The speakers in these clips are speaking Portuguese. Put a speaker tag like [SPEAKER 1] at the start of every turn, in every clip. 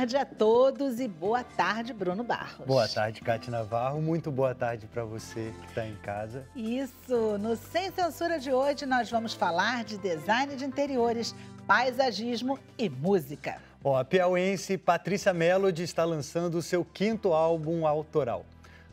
[SPEAKER 1] tarde a todos e boa tarde, Bruno Barros. Boa
[SPEAKER 2] tarde, Cátia Navarro. Muito boa tarde para você que está em casa.
[SPEAKER 1] Isso! No Sem Censura de hoje, nós vamos falar de design de interiores, paisagismo e música.
[SPEAKER 2] Ó, a piauense Patrícia Melody está lançando o seu quinto álbum autoral.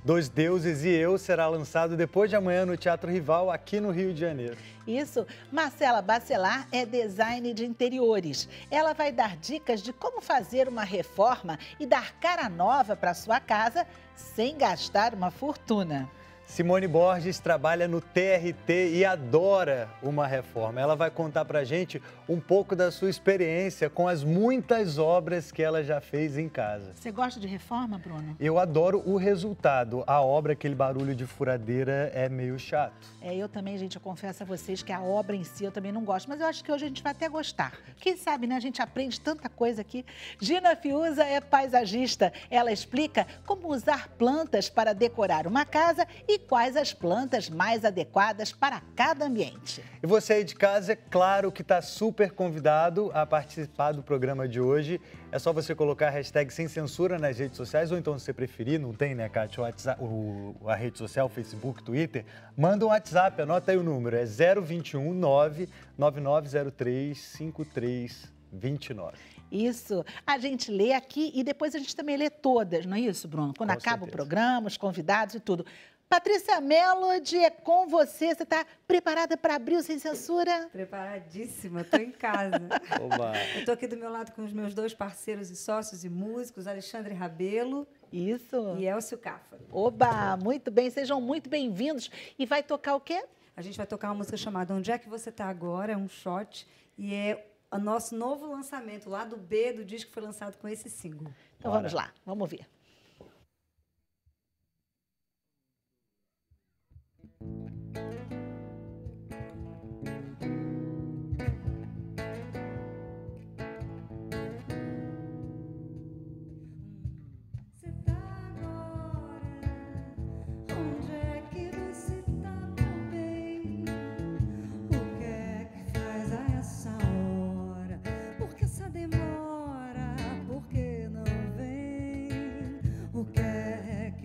[SPEAKER 2] Dois Deuses e Eu será lançado depois de amanhã no Teatro Rival, aqui no Rio de Janeiro.
[SPEAKER 1] Isso. Marcela Bacelar é design de interiores. Ela vai dar dicas de como fazer uma reforma e dar cara nova para sua casa sem gastar uma fortuna.
[SPEAKER 2] Simone Borges trabalha no TRT e adora uma reforma. Ela vai contar para gente um pouco da sua experiência com as muitas obras que ela já fez em casa. Você
[SPEAKER 1] gosta de reforma, Bruno?
[SPEAKER 2] Eu adoro o resultado. A obra, aquele barulho de furadeira, é meio chato.
[SPEAKER 1] É, eu também, gente, eu confesso a vocês que a obra em si eu também não gosto, mas eu acho que hoje a gente vai até gostar. Quem sabe, né? A gente aprende tanta coisa aqui. Gina Fiuza é paisagista. Ela explica como usar plantas para decorar uma casa e e quais as plantas mais adequadas para cada ambiente.
[SPEAKER 2] E você aí de casa, é claro que está super convidado a participar do programa de hoje. É só você colocar a hashtag sem censura nas redes sociais, ou então, se você preferir, não tem, né, Kátia? O WhatsApp, o, a rede social, Facebook, Twitter. Manda um WhatsApp, anota aí o número. É 021 9903 5329.
[SPEAKER 1] Isso. A gente lê aqui e depois a gente também lê todas, não é isso, Bruno? Quando Com acaba certeza. o programa, os convidados e tudo. Patrícia Melody, é com você. Você está preparada para abrir o Sem Censura?
[SPEAKER 3] Preparadíssima, estou em casa. estou aqui do meu lado com os meus dois parceiros e sócios e músicos, Alexandre Rabelo. Isso. E Elcio Cafa. Oba, muito bem, sejam muito bem-vindos. E vai tocar o quê? A gente vai tocar uma música chamada Onde é que você está agora? É um shot e é o nosso novo lançamento, lá do B do disco que foi lançado com esse single. Então Bora. vamos lá, vamos ver.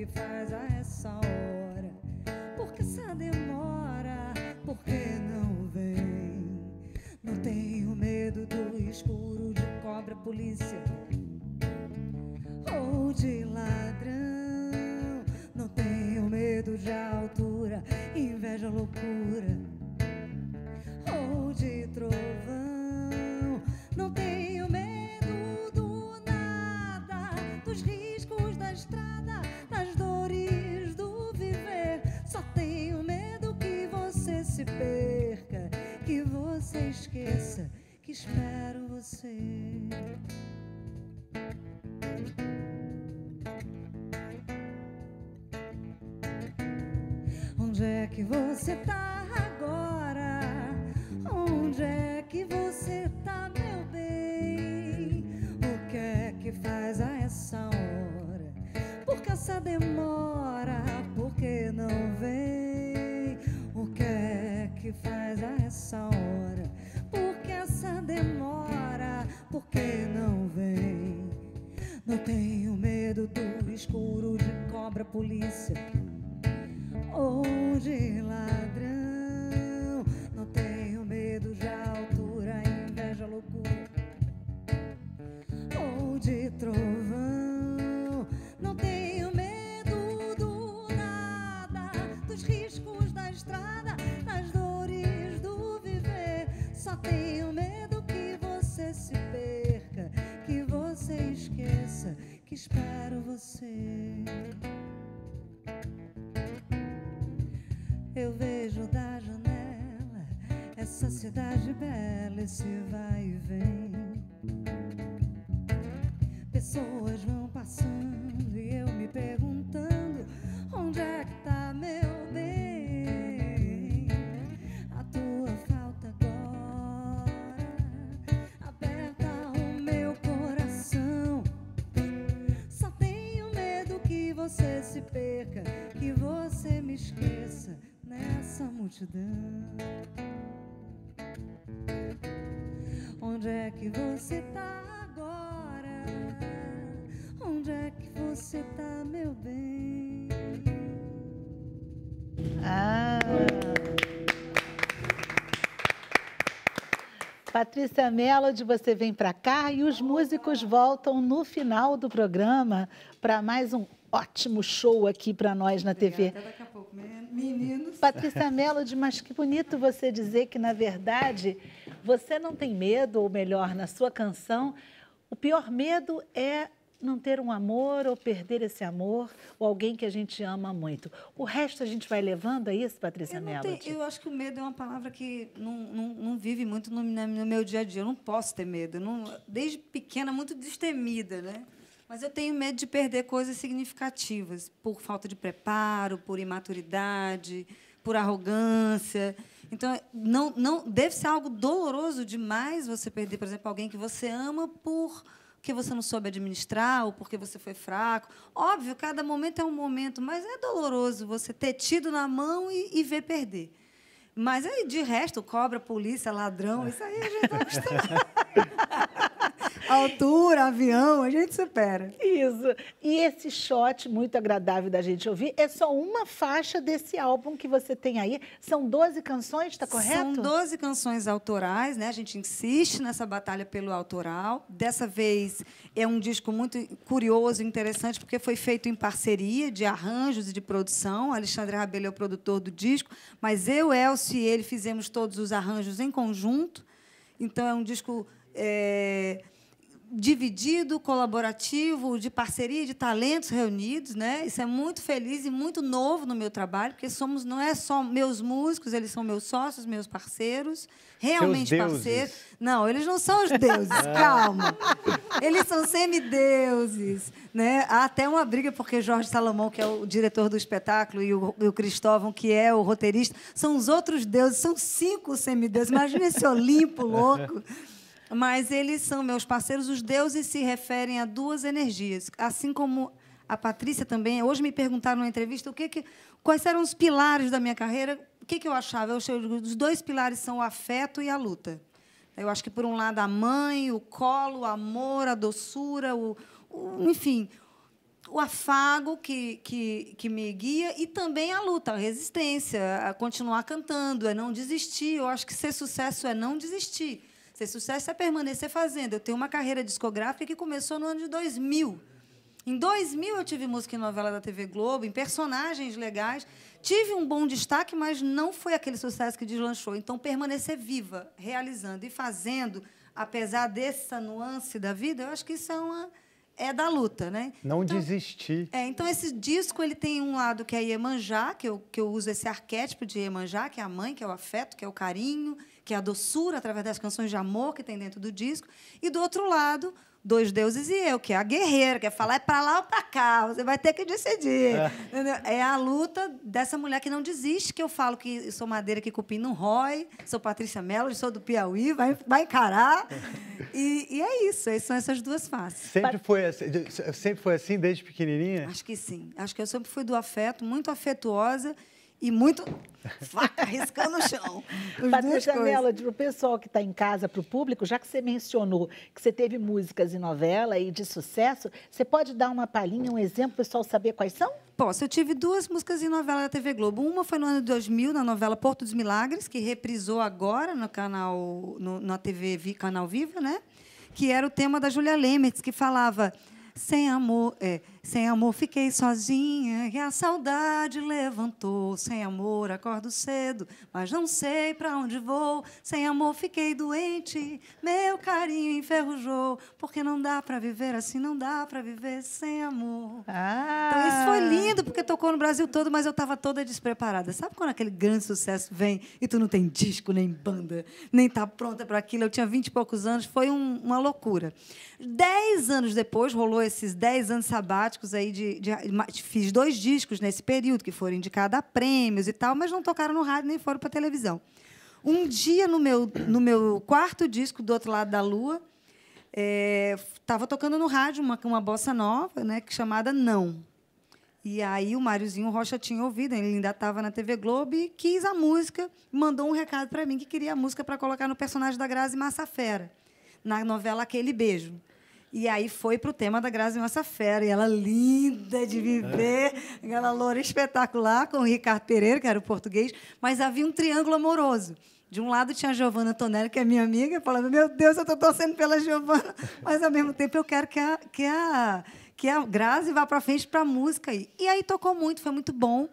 [SPEAKER 3] que faz a essa hora? Por que essa demora? Por que não vem? Não tenho medo do escuro, de cobra, polícia ou de ladrão. Não tenho medo de altura, inveja, loucura ou de trovão. esqueça que espero você. Onde é que você tá agora? Onde é que você tá, meu bem? O que é que faz a essa hora? Por que essa demora? Por que não vem? faz a essa hora? Por que essa demora? Por que não vem? Não tenho medo do escuro de cobra polícia ou de ladrão. Não tenho medo de altura, inveja, loucura ou de trono. só tenho medo que você se perca, que você esqueça que espero você. Eu vejo da janela essa cidade bela, esse vai e vem. Pessoas vão passando e eu me perguntando essa multidão? Onde é que você tá agora? Onde é que você tá, meu bem? Ah.
[SPEAKER 1] Patrícia Melody, você vem para cá e os músicos voltam no final do programa para mais um ótimo show aqui para nós na TV. Até
[SPEAKER 4] daqui a pouco mesmo. Meninos.
[SPEAKER 1] Patrícia Melody, mas que bonito você dizer que, na verdade, você não tem medo, ou melhor, na sua canção, o pior medo é não ter um amor ou perder esse amor ou alguém que a gente ama muito. O resto a gente vai levando a é isso, Patrícia Mello. Melody?
[SPEAKER 3] eu acho que o medo é uma palavra que não, não, não vive muito no, no, meu dia a dia. Eu não posso ter medo. Não, desde pequena, muito destemida, né? Mas eu tenho medo de perder coisas significativas por falta de preparo, por imaturidade, por arrogância. Então, não, não deve ser algo doloroso demais você perder, por exemplo, alguém que você ama por porque você não soube administrar ou porque você foi fraco. Óbvio, cada momento é um momento, mas é doloroso você ter tido na mão e, e ver perder. Mas aí, de resto, cobra, polícia, ladrão, é. isso aí a gente está acostumado. Altura, avião, a gente supera. Isso. E esse
[SPEAKER 1] shot muito agradável da gente ouvir é só uma faixa desse álbum que você tem aí. São 12 canções, está correto? São 12
[SPEAKER 3] canções autorais, né? A gente insiste nessa batalha pelo autoral. Dessa vez é um disco muito curioso, interessante, porque foi feito em parceria de arranjos e de produção. Alexandre Rabelo é o produtor do disco, mas eu, Elcio e ele fizemos todos os arranjos em conjunto. Então é um disco é, dividido, colaborativo, de parceria de talentos reunidos, né? Isso é muito feliz e muito novo no meu trabalho, porque somos não é só meus músicos, eles são meus sócios, meus parceiros, realmente parceiros. Não, eles não são os deuses, calma. Eles são semideuses, né? Há até uma briga porque Jorge Salomão, que é o diretor do espetáculo, e o, e o Cristóvão, que é o roteirista, são os outros deuses, são cinco semideuses. Imagina esse Olimpo louco. Mas eles são meus parceiros. Os deuses se referem a duas energias, assim como a Patrícia também. Hoje me perguntaram na entrevista o que, que quais eram os pilares da minha carreira. O que, que eu achava? Eu achei os dois pilares são o afeto e a luta. Eu acho que por um lado a mãe, o colo, o amor, a doçura, o, o enfim, o afago que, que, que, me guia e também a luta, a resistência, a continuar cantando, é não desistir. Eu acho que ser sucesso é não desistir. Ser sucesso é permanecer fazendo. Eu tenho uma carreira discográfica que começou no ano de 2000. Em 2000 eu tive música em novela da TV Globo, em personagens legais. Tive um bom destaque, mas não foi aquele sucesso que deslanchou. Então, permanecer viva, realizando e fazendo, apesar dessa nuance da vida, eu acho que isso é uma é da luta, né?
[SPEAKER 2] Não então, desistir.
[SPEAKER 3] É, então esse disco ele tem um lado que é Iemanjá, que eu, que eu uso esse arquétipo de Iemanjá, que é a mãe, que é o afeto, que é o carinho, que é a doçura através das canções de amor que tem dentro do disco, e do outro lado, dois deuses e eu, que é a guerreira, que é falar é para lá ou para cá, você vai ter que decidir. É. é. a luta dessa mulher que não desiste, que eu falo que sou madeira que cupim não rói, sou Patrícia Mello, sou do Piauí, vai, vai encarar. E, e é isso, são essas duas faces.
[SPEAKER 2] Sempre foi, assim, sempre foi assim desde pequenininha?
[SPEAKER 3] Acho que sim. Acho que eu sempre fui do afeto, muito afetuosa e muito faca riscando o chão. Patrícia Melody, para o pessoal que está em casa, para o público, já
[SPEAKER 1] que você mencionou que você teve músicas em novela e de sucesso, você pode dar uma palhinha, um exemplo, para
[SPEAKER 3] o pessoal saber quais são? Posso. Eu tive duas músicas em novela da TV Globo. Uma foi no ano 2000, na novela Porto dos Milagres, que reprisou agora no canal, no, na TV Vi, Canal Viva, né? que era o tema da Julia Lemertz, que falava sem amor... É, sem amor fiquei sozinha e a saudade levantou. Sem amor acordo cedo, mas não sei para onde vou. Sem amor fiquei doente, meu carinho enferrujou. Porque não dá para viver assim, não dá para viver sem amor. Ah. Então isso foi ah. lindo porque tocou no Brasil todo, mas eu estava toda despreparada. Sabe quando aquele grande sucesso vem e tu não tem disco, nem banda, nem tá pronta para aquilo? Eu tinha vinte e poucos anos, foi um, uma loucura. Dez anos depois, rolou esses dez anos sabáticos práticos aí de, de, de, Fiz dois discos nesse período, que foram indicados a prêmios e tal, mas não tocaram no rádio nem foram para televisão. Um dia, no meu, no meu quarto disco, do outro lado da lua, estava é, tocando no rádio uma, uma bossa nova, né, chamada Não. E aí o Máriozinho Rocha tinha ouvido, ele ainda estava na TV Globo e quis a música, mandou um recado para mim que queria a música para colocar no personagem da Grazi Massafera, na novela Aquele Beijo. E aí foi pro tema da Grazi fera E ela linda de viver, é. aquela loura espetacular com o Ricardo Pereira, que era o português, mas havia um triângulo amoroso. De um lado tinha a Giovana Tonelli, que é minha amiga, falando: Meu Deus, eu estou torcendo pela Giovana, mas ao mesmo tempo eu quero que a, que a, que a Grazi vá para frente para a música. E aí tocou muito, foi muito bom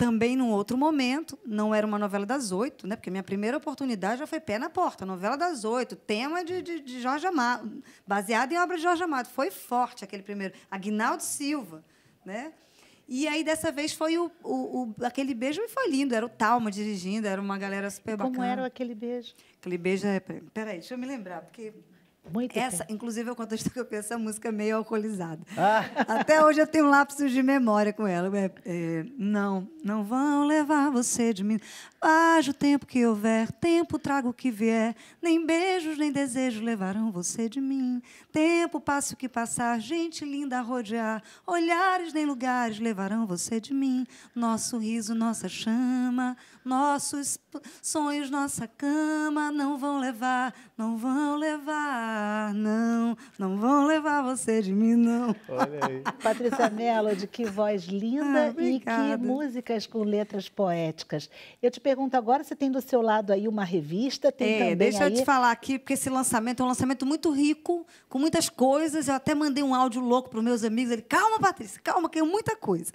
[SPEAKER 3] também num outro momento, não era uma novela das oito, né? porque minha primeira oportunidade já foi Pé na Porta, novela das oito, tema de, de, de Jorge Amado, baseado em obra de Jorge Amado. Foi forte aquele primeiro, Aguinaldo Silva. Né? E aí, dessa vez, foi o, o, o aquele beijo e foi lindo. Era o Talma dirigindo, era uma galera super bacana. Como era aquele beijo? Aquele beijo é. Peraí, deixa eu me lembrar, porque muito Essa, Inclusive, eu conto a história que eu penso, a música é meio alcoolizada. Ah. Até hoje eu tenho lapsos de memória com ela. É, é, não, não vão levar você de mim. Haja o tempo que houver, tempo trago o que vier. Nem beijos, nem desejos levarão você de mim. Tempo passe o que passar, gente linda a rodear. Olhares nem lugares levarão você de mim. Nosso riso, nossa chama, nossos sonhos, nossa cama não vão levar não vão levar, não. Não vão levar você de mim, não. Olha aí. Patrícia
[SPEAKER 1] de que voz linda ah, e que músicas com letras poéticas. Eu te pergunto
[SPEAKER 3] agora, você tem do seu lado aí uma revista? Tem é, também deixa aí... eu te falar aqui, porque esse lançamento é um lançamento muito rico, com muitas coisas. Eu até mandei um áudio louco para os meus amigos. Ele, calma, Patrícia, calma, que é muita coisa.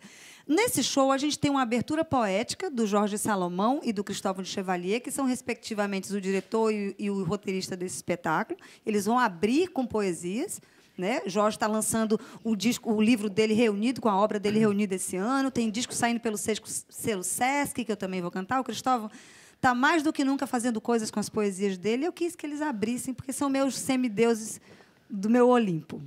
[SPEAKER 3] Nesse show, a gente tem uma abertura poética do Jorge Salomão e do Cristóvão de Chevalier, que são, respectivamente, o diretor e, e o roteirista desse espetáculo. Eles vão abrir com poesias. Né? Jorge está lançando o, disco, o livro dele reunido, com a obra dele reunida esse ano. Tem disco saindo pelo selo Sesc, que eu também vou cantar. O Cristóvão está mais do que nunca fazendo coisas com as poesias dele. Eu quis que eles abrissem, porque são meus semideuses do meu Olimpo.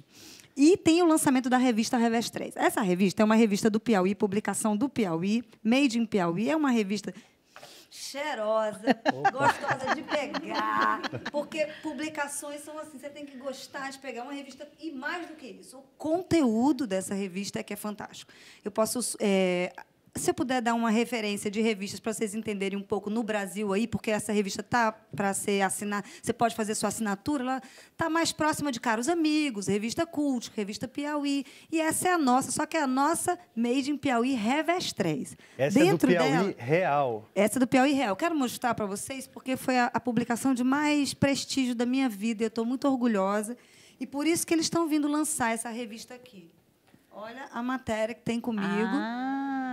[SPEAKER 3] E tem o lançamento da revista Revés 3. Essa revista é uma revista do Piauí, publicação do Piauí, Made in Piauí. É uma revista cheirosa, Opa. gostosa de pegar, porque publicações são assim, você tem que gostar de pegar uma revista e mais do que isso, o conteúdo dessa revista é que é fantástico. Eu posso é, se você puder dar uma referência de revistas para vocês entenderem um pouco no Brasil aí, porque essa revista tá para ser assinada você pode fazer sua assinatura, ela tá mais próxima de Caros Amigos, revista Cult, revista Piauí, e essa é a nossa, só que é a nossa Made in Piauí Revestres 3. Essa Dentro é do Piauí dela,
[SPEAKER 2] real.
[SPEAKER 3] Essa é do Piauí real. Quero mostrar para vocês porque foi a, a publicação de mais prestígio da minha vida, eu estou muito orgulhosa e por isso que eles estão vindo lançar essa revista aqui. Olha a matéria que tem comigo. Ah.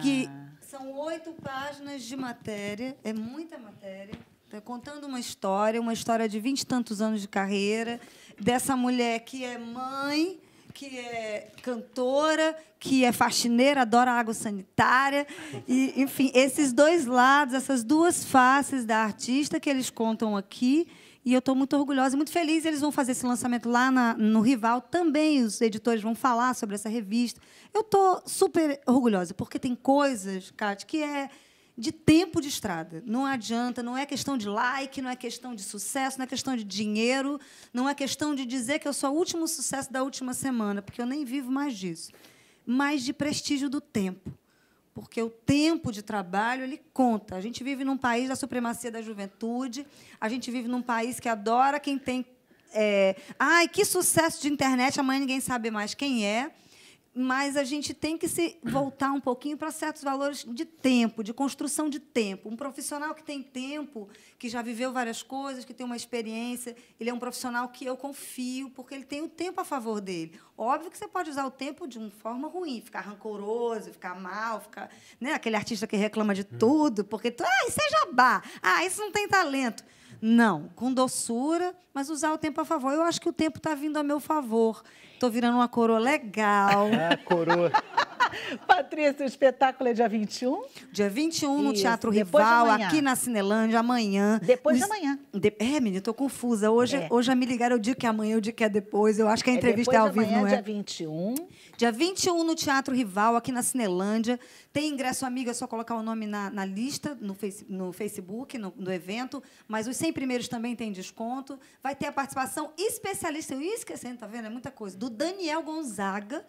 [SPEAKER 3] Que são oito páginas de matéria, é muita matéria. Tá contando uma história, uma história de vinte e tantos anos de carreira, dessa mulher que é mãe, que é cantora, que é faxineira, adora água sanitária. E, enfim, esses dois lados, essas duas faces da artista que eles contam aqui e eu estou muito orgulhosa e muito feliz. Eles vão fazer esse lançamento lá na, no Rival. Também os editores vão falar sobre essa revista. Eu estou super orgulhosa, porque tem coisas, Kátia, que é de tempo de estrada. Não adianta, não é questão de like, não é questão de sucesso, não é questão de dinheiro, não é questão de dizer que eu sou o último sucesso da última semana, porque eu nem vivo mais disso. Mas de prestígio do tempo porque o tempo de trabalho ele conta. A gente vive num país da supremacia da juventude, a gente vive num país que adora quem tem. É, Ai, que sucesso de internet, amanhã ninguém sabe mais quem é mas a gente tem que se voltar um pouquinho para certos valores de tempo, de construção de tempo. Um profissional que tem tempo, que já viveu várias coisas, que tem uma experiência, ele é um profissional que eu confio, porque ele tem o tempo a favor dele. Óbvio que você pode usar o tempo de uma forma ruim, ficar rancoroso, ficar mal, ficar. Né? Aquele artista que reclama de uhum. tudo, porque. Tu, ah, isso é jabá! Ah, isso não tem talento. Não, com doçura, mas usar o tempo a favor. Eu acho que o tempo está vindo a meu favor. Tô virando uma coroa legal. Ah, coroa. Patrícia, o espetáculo é dia 21? Dia 21, no Teatro Rival, aqui na Cinelândia, amanhã. Depois Nos... de amanhã. De... É, menina, tô confusa. Hoje, é. hoje já me ligaram, eu digo que é amanhã, eu digo que é depois. Eu acho que a é entrevista é, é ao vivo, amanhã, não é? dia 21. Dia 21, no Teatro Rival, aqui na Cinelândia. Tem ingresso amiga. é só colocar o nome na, na lista, no, face, no Facebook, no, no, evento. Mas os 100 primeiros também têm desconto. Vai ter a participação especialista, eu ia esquecendo, tá vendo? É muita coisa. Do do Daniel Gonzaga.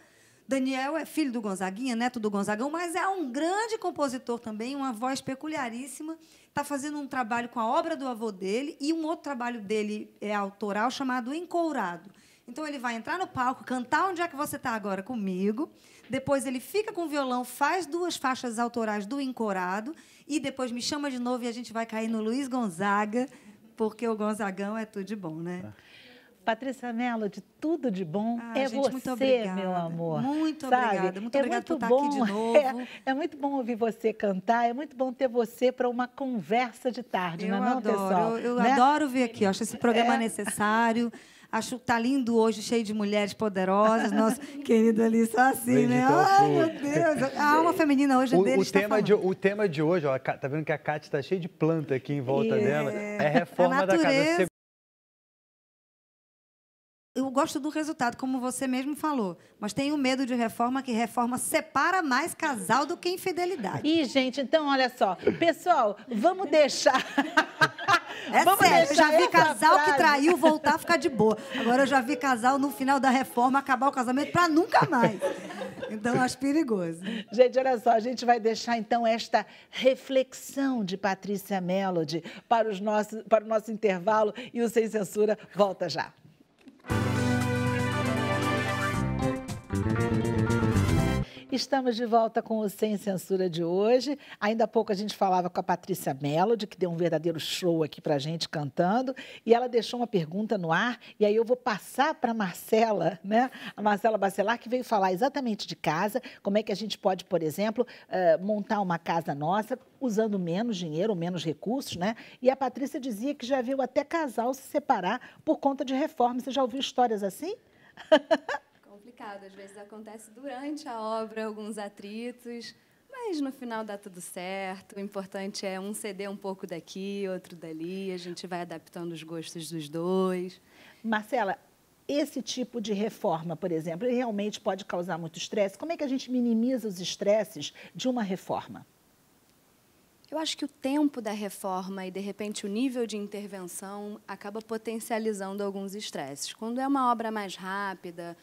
[SPEAKER 3] Daniel é filho do Gonzaguinha, neto do Gonzagão, mas é um grande compositor também, uma voz peculiaríssima. Está fazendo um trabalho com a obra do avô dele e um outro trabalho dele é autoral chamado Encourado. Então ele vai entrar no palco, cantar onde é que você está agora comigo. Depois ele fica com o violão, faz duas faixas autorais do Encorado e depois me chama de novo e a gente vai cair no Luiz Gonzaga, porque o Gonzagão é tudo de bom, né? É. Patrícia Mello, de tudo de bom. Ah, é gente, você, muito obrigada. meu amor. Muito sabe? obrigada, muito é obrigada muito por tá bom, estar aqui de é, novo.
[SPEAKER 1] É, é, muito bom ouvir você cantar, é muito bom ter você para uma
[SPEAKER 3] conversa de tarde, eu não é adoro, não, pessoal? Eu, eu né? adoro vir aqui, eu acho esse programa é. necessário. Acho que tá lindo hoje, cheio de mulheres poderosas. nosso querida ali, só assim, Bem né? É Ai, meu Deus. A alma feminina hoje é o, dele. O tá tema,
[SPEAKER 2] de, o tema de hoje, ó, tá vendo que a Cátia tá cheia de planta aqui em volta é. dela. É, é reforma é da casa
[SPEAKER 3] gosto do resultado, como você mesmo falou. Mas tenho medo de reforma, que reforma separa mais casal do que infidelidade. Ih, gente, então olha só. Pessoal, vamos deixar. É vamos sério, já vi casal frase. que traiu voltar ficar de boa. Agora eu já vi casal no final da reforma acabar o casamento para nunca mais. Então acho perigoso. Gente, olha só, a gente vai deixar então esta reflexão de
[SPEAKER 1] Patrícia Melody para, os nossos, para o nosso intervalo e o Sem Censura volta já. Estamos de volta com o Sem Censura de hoje. Ainda há pouco a gente falava com a Patrícia Melody, que deu um verdadeiro show aqui para a gente cantando, e ela deixou uma pergunta no ar, e aí eu vou passar para a Marcela, né? A Marcela Bacelar, que veio falar exatamente de casa, como é que a gente pode, por exemplo, eh, montar uma casa nossa usando menos dinheiro, menos recursos, né? E a Patrícia dizia que já viu até casal se separar por conta de reforma. Você já ouviu histórias assim?
[SPEAKER 5] complicado. Às vezes acontece durante a obra alguns atritos, mas no final dá tudo certo. O importante é um ceder um pouco daqui, outro dali. A gente vai adaptando os gostos dos dois.
[SPEAKER 1] Marcela, esse tipo de reforma, por exemplo, realmente pode causar muito estresse. Como é que a gente minimiza os estresses de uma reforma?
[SPEAKER 5] Eu acho que o tempo da reforma e, de repente, o nível de intervenção acaba potencializando alguns estresses. Quando é uma obra mais rápida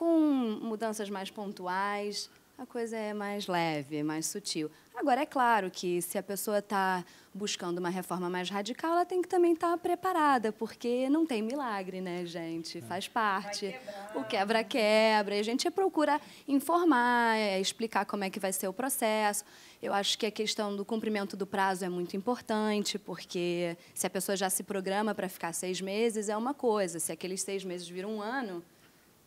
[SPEAKER 5] com mudanças mais pontuais, a coisa é mais leve, mais sutil. Agora, é claro que se a pessoa está buscando uma reforma mais radical, ela tem que também estar tá preparada, porque não tem milagre, né, gente? É. Faz parte. O quebra-quebra. E a gente procura informar, é, explicar como é que vai ser o processo. Eu acho que a questão do cumprimento do prazo é muito importante, porque se a pessoa já se programa para ficar seis meses, é uma coisa. Se aqueles seis meses viram um ano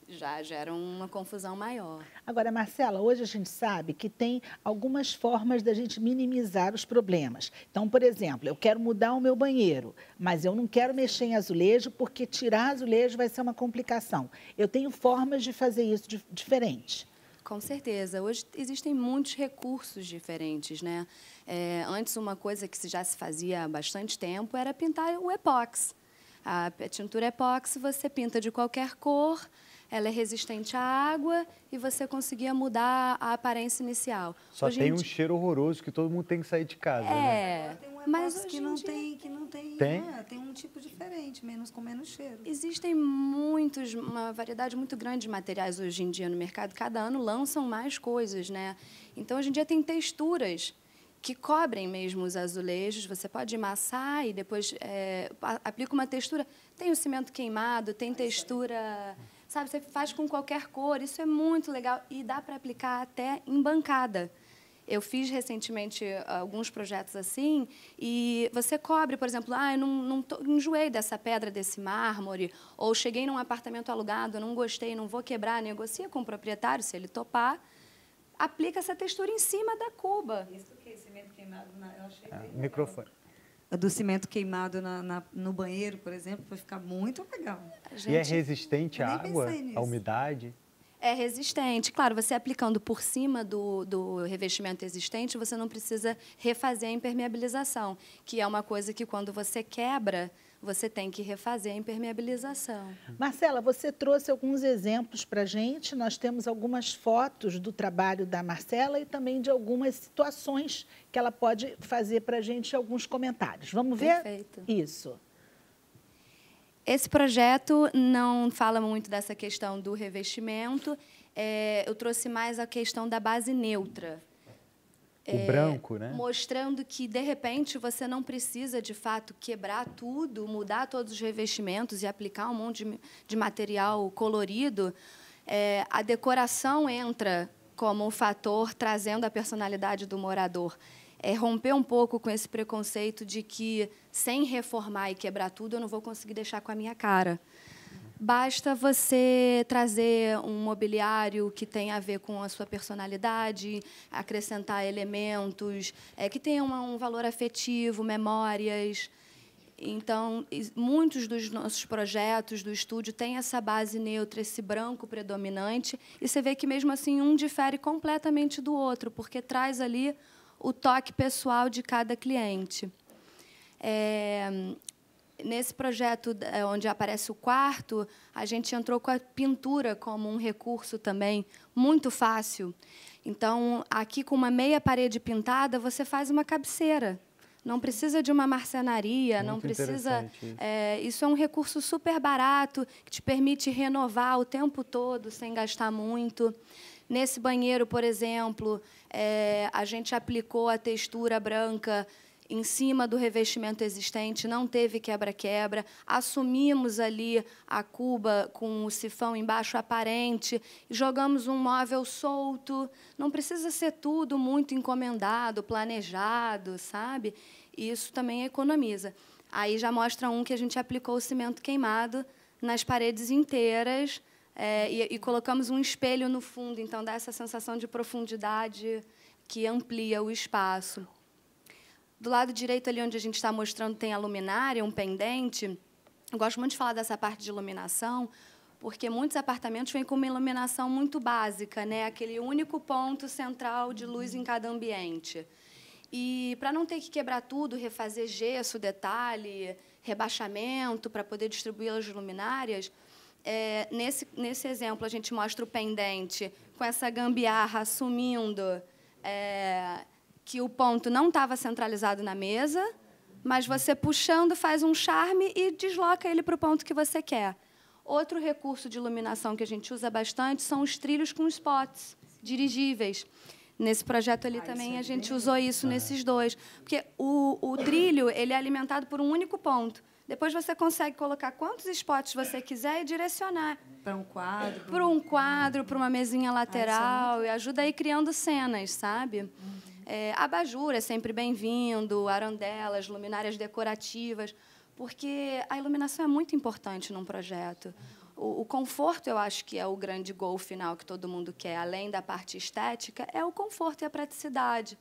[SPEAKER 5] já gera uma confusão maior. Agora, Marcela,
[SPEAKER 1] hoje a gente sabe que tem algumas formas da gente minimizar os problemas. Então, por exemplo, eu quero mudar o meu banheiro, mas eu não quero mexer em azulejo porque tirar azulejo vai ser uma complicação. Eu tenho formas de fazer isso de, diferente.
[SPEAKER 5] Com certeza. Hoje existem muitos recursos diferentes, né? É, antes, uma coisa que já se fazia há bastante tempo era pintar o epox. A tintura epox você pinta de qualquer cor, ela é resistente à água e você conseguia mudar a aparência inicial. Só hoje tem um
[SPEAKER 2] cheiro horroroso que todo mundo tem que sair de casa, né?
[SPEAKER 5] é, né? mas que não dia... tem, que não tem, tem? Né? tem um tipo diferente, menos com menos cheiro. Existem muitos, uma variedade muito grande de materiais hoje em dia no mercado. Cada ano lançam mais coisas, né? Então hoje em dia tem texturas que cobrem mesmo os azulejos. Você pode amassar e depois é, aplica uma textura. Tem o cimento queimado, tem textura é sabe? Você faz com qualquer cor, isso é muito legal e dá para aplicar até em bancada. Eu fiz recentemente eh, alguns projetos assim e você cobre, por exemplo, ah, eu não, não tô, enjoei dessa pedra, desse mármore, ou cheguei num apartamento alugado, não gostei, não vou quebrar, negocia com o proprietário, se ele topar, aplica essa textura em cima da cuba. Isso que é cimento queimado, eu achei
[SPEAKER 3] é, Microfone do cimento queimado na, na, no banheiro, por exemplo, vai ficar muito legal. Gente,
[SPEAKER 2] e é resistente à água, à umidade?
[SPEAKER 5] É resistente. Claro, você aplicando por cima do, do revestimento existente, você não precisa refazer a impermeabilização, que é uma coisa que quando você quebra, você tem que refazer a impermeabilização.
[SPEAKER 1] Marcela, você trouxe alguns exemplos para a gente. Nós temos algumas fotos do trabalho da Marcela e também de algumas situações que ela pode fazer para a gente alguns comentários. Vamos ver? Perfeito.
[SPEAKER 5] Isso. Esse projeto não fala muito dessa questão do revestimento. É, eu trouxe mais a questão da base neutra. É, branco, né? Mostrando que, de repente, você não precisa, de fato, quebrar tudo, mudar todos os revestimentos e aplicar um monte de, de material colorido. É, a decoração entra como um fator trazendo a personalidade do morador. É romper um pouco com esse preconceito de que, sem reformar e quebrar tudo, eu não vou conseguir deixar com a minha cara. Basta você trazer um mobiliário que tenha a ver com a sua personalidade, acrescentar elementos é, que tenham um valor afetivo, memórias. Então, muitos dos nossos projetos do estúdio têm essa base neutra, esse branco predominante, e você vê que mesmo assim um difere completamente do outro, porque traz ali o toque pessoal de cada cliente. É, nesse projeto eh, onde aparece o quarto, a gente entrou com a pintura como um recurso também muito fácil. Então, aqui com uma meia parede pintada, você faz uma cabeceira. Não precisa de uma marcenaria, muito não precisa. Isso. É, isso é um recurso super barato que te permite renovar o tempo todo sem gastar muito. Nesse banheiro, por exemplo, é, a gente aplicou a textura branca em cima do revestimento existente, não teve quebra-quebra. Assumimos ali a cuba com o sifão embaixo aparente, jogamos um móvel solto. Não precisa ser tudo muito encomendado, planejado, sabe? Isso também economiza. Aí já mostra um que a gente aplicou o cimento queimado nas paredes inteiras é, e, e colocamos um espelho no fundo, então dá essa sensação de profundidade que amplia o espaço. Do lado direito, ali onde a gente está mostrando, tem a luminária, um pendente. Eu gosto muito de falar dessa parte de iluminação, porque muitos apartamentos vêm com uma iluminação muito básica, né? aquele único ponto central de luz em cada ambiente. E para não ter que quebrar tudo, refazer gesso, detalhe, rebaixamento, para poder distribuir as luminárias, é, nesse, nesse exemplo a gente mostra o pendente com essa gambiarra sumindo. É, que o ponto não estava centralizado na mesa, mas você puxando faz um charme e desloca ele para o ponto que você quer. Outro recurso de iluminação que a gente usa bastante são os trilhos com spots dirigíveis. Nesse projeto ali ah, também é a gente bem. usou isso ah. nesses é. dois, porque o, o trilho ele é alimentado por um único ponto. Depois você consegue colocar quantos spots você quiser e direcionar. Para um quadro. Para um quadro, para uma mesinha ah, é lateral. Ah, é e ajuda aí criando cenas, sabe? Uhum. É, abajur é sempre bem-vindo, arandelas, luminárias decorativas, porque a iluminação é muito importante num projeto. O, o, conforto, eu acho que é o grande gol final que todo mundo quer, além da parte estética, é o conforto e a praticidade.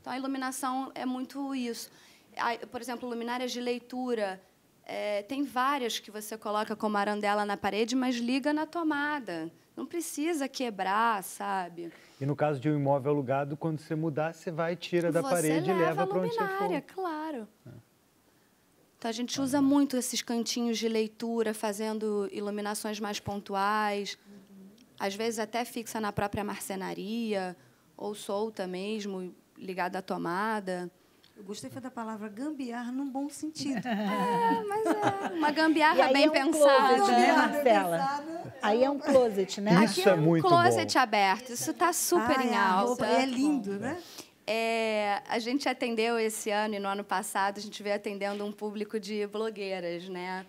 [SPEAKER 5] Então, a iluminação é muito isso. Por exemplo, luminárias de leitura. É, tem várias que você coloca como arandela na parede, mas liga na tomada. Não precisa quebrar, sabe?
[SPEAKER 2] E no caso de um imóvel alugado, quando você mudar, você vai, tira da você parede leva e leva para onde você for.
[SPEAKER 5] claro. É. Então, a gente ah, usa muito esses cantinhos de leitura, fazendo iluminações mais pontuais. Às vezes, até fixa na própria marcenaria, ou solta mesmo, ligada à tomada.
[SPEAKER 3] Eu gostei foi da palavra gambiarra num bom sentido. é, mas
[SPEAKER 5] é uma gambiarra bem é um pensada. Closet, né,
[SPEAKER 3] Marcela?
[SPEAKER 5] Aí é um closet, né? Isso é Aqui é, um muito closet bom. aberto. Isso está super ah, em é, alta. É lindo, né? É, a gente atendeu esse ano e no ano passado a gente veio atendendo um público de blogueiras, né?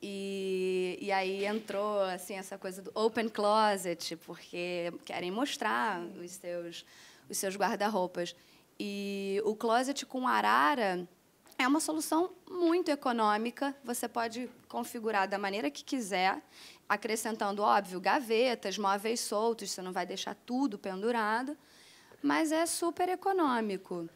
[SPEAKER 5] E, e aí entrou assim essa coisa do open closet porque querem mostrar os seus os seus guarda-roupas. E o closet com arara é uma solução muito econômica. Você pode configurar da maneira que quiser, acrescentando, óbvio, gavetas, móveis soltos, você não vai deixar tudo pendurado, mas é super econômico.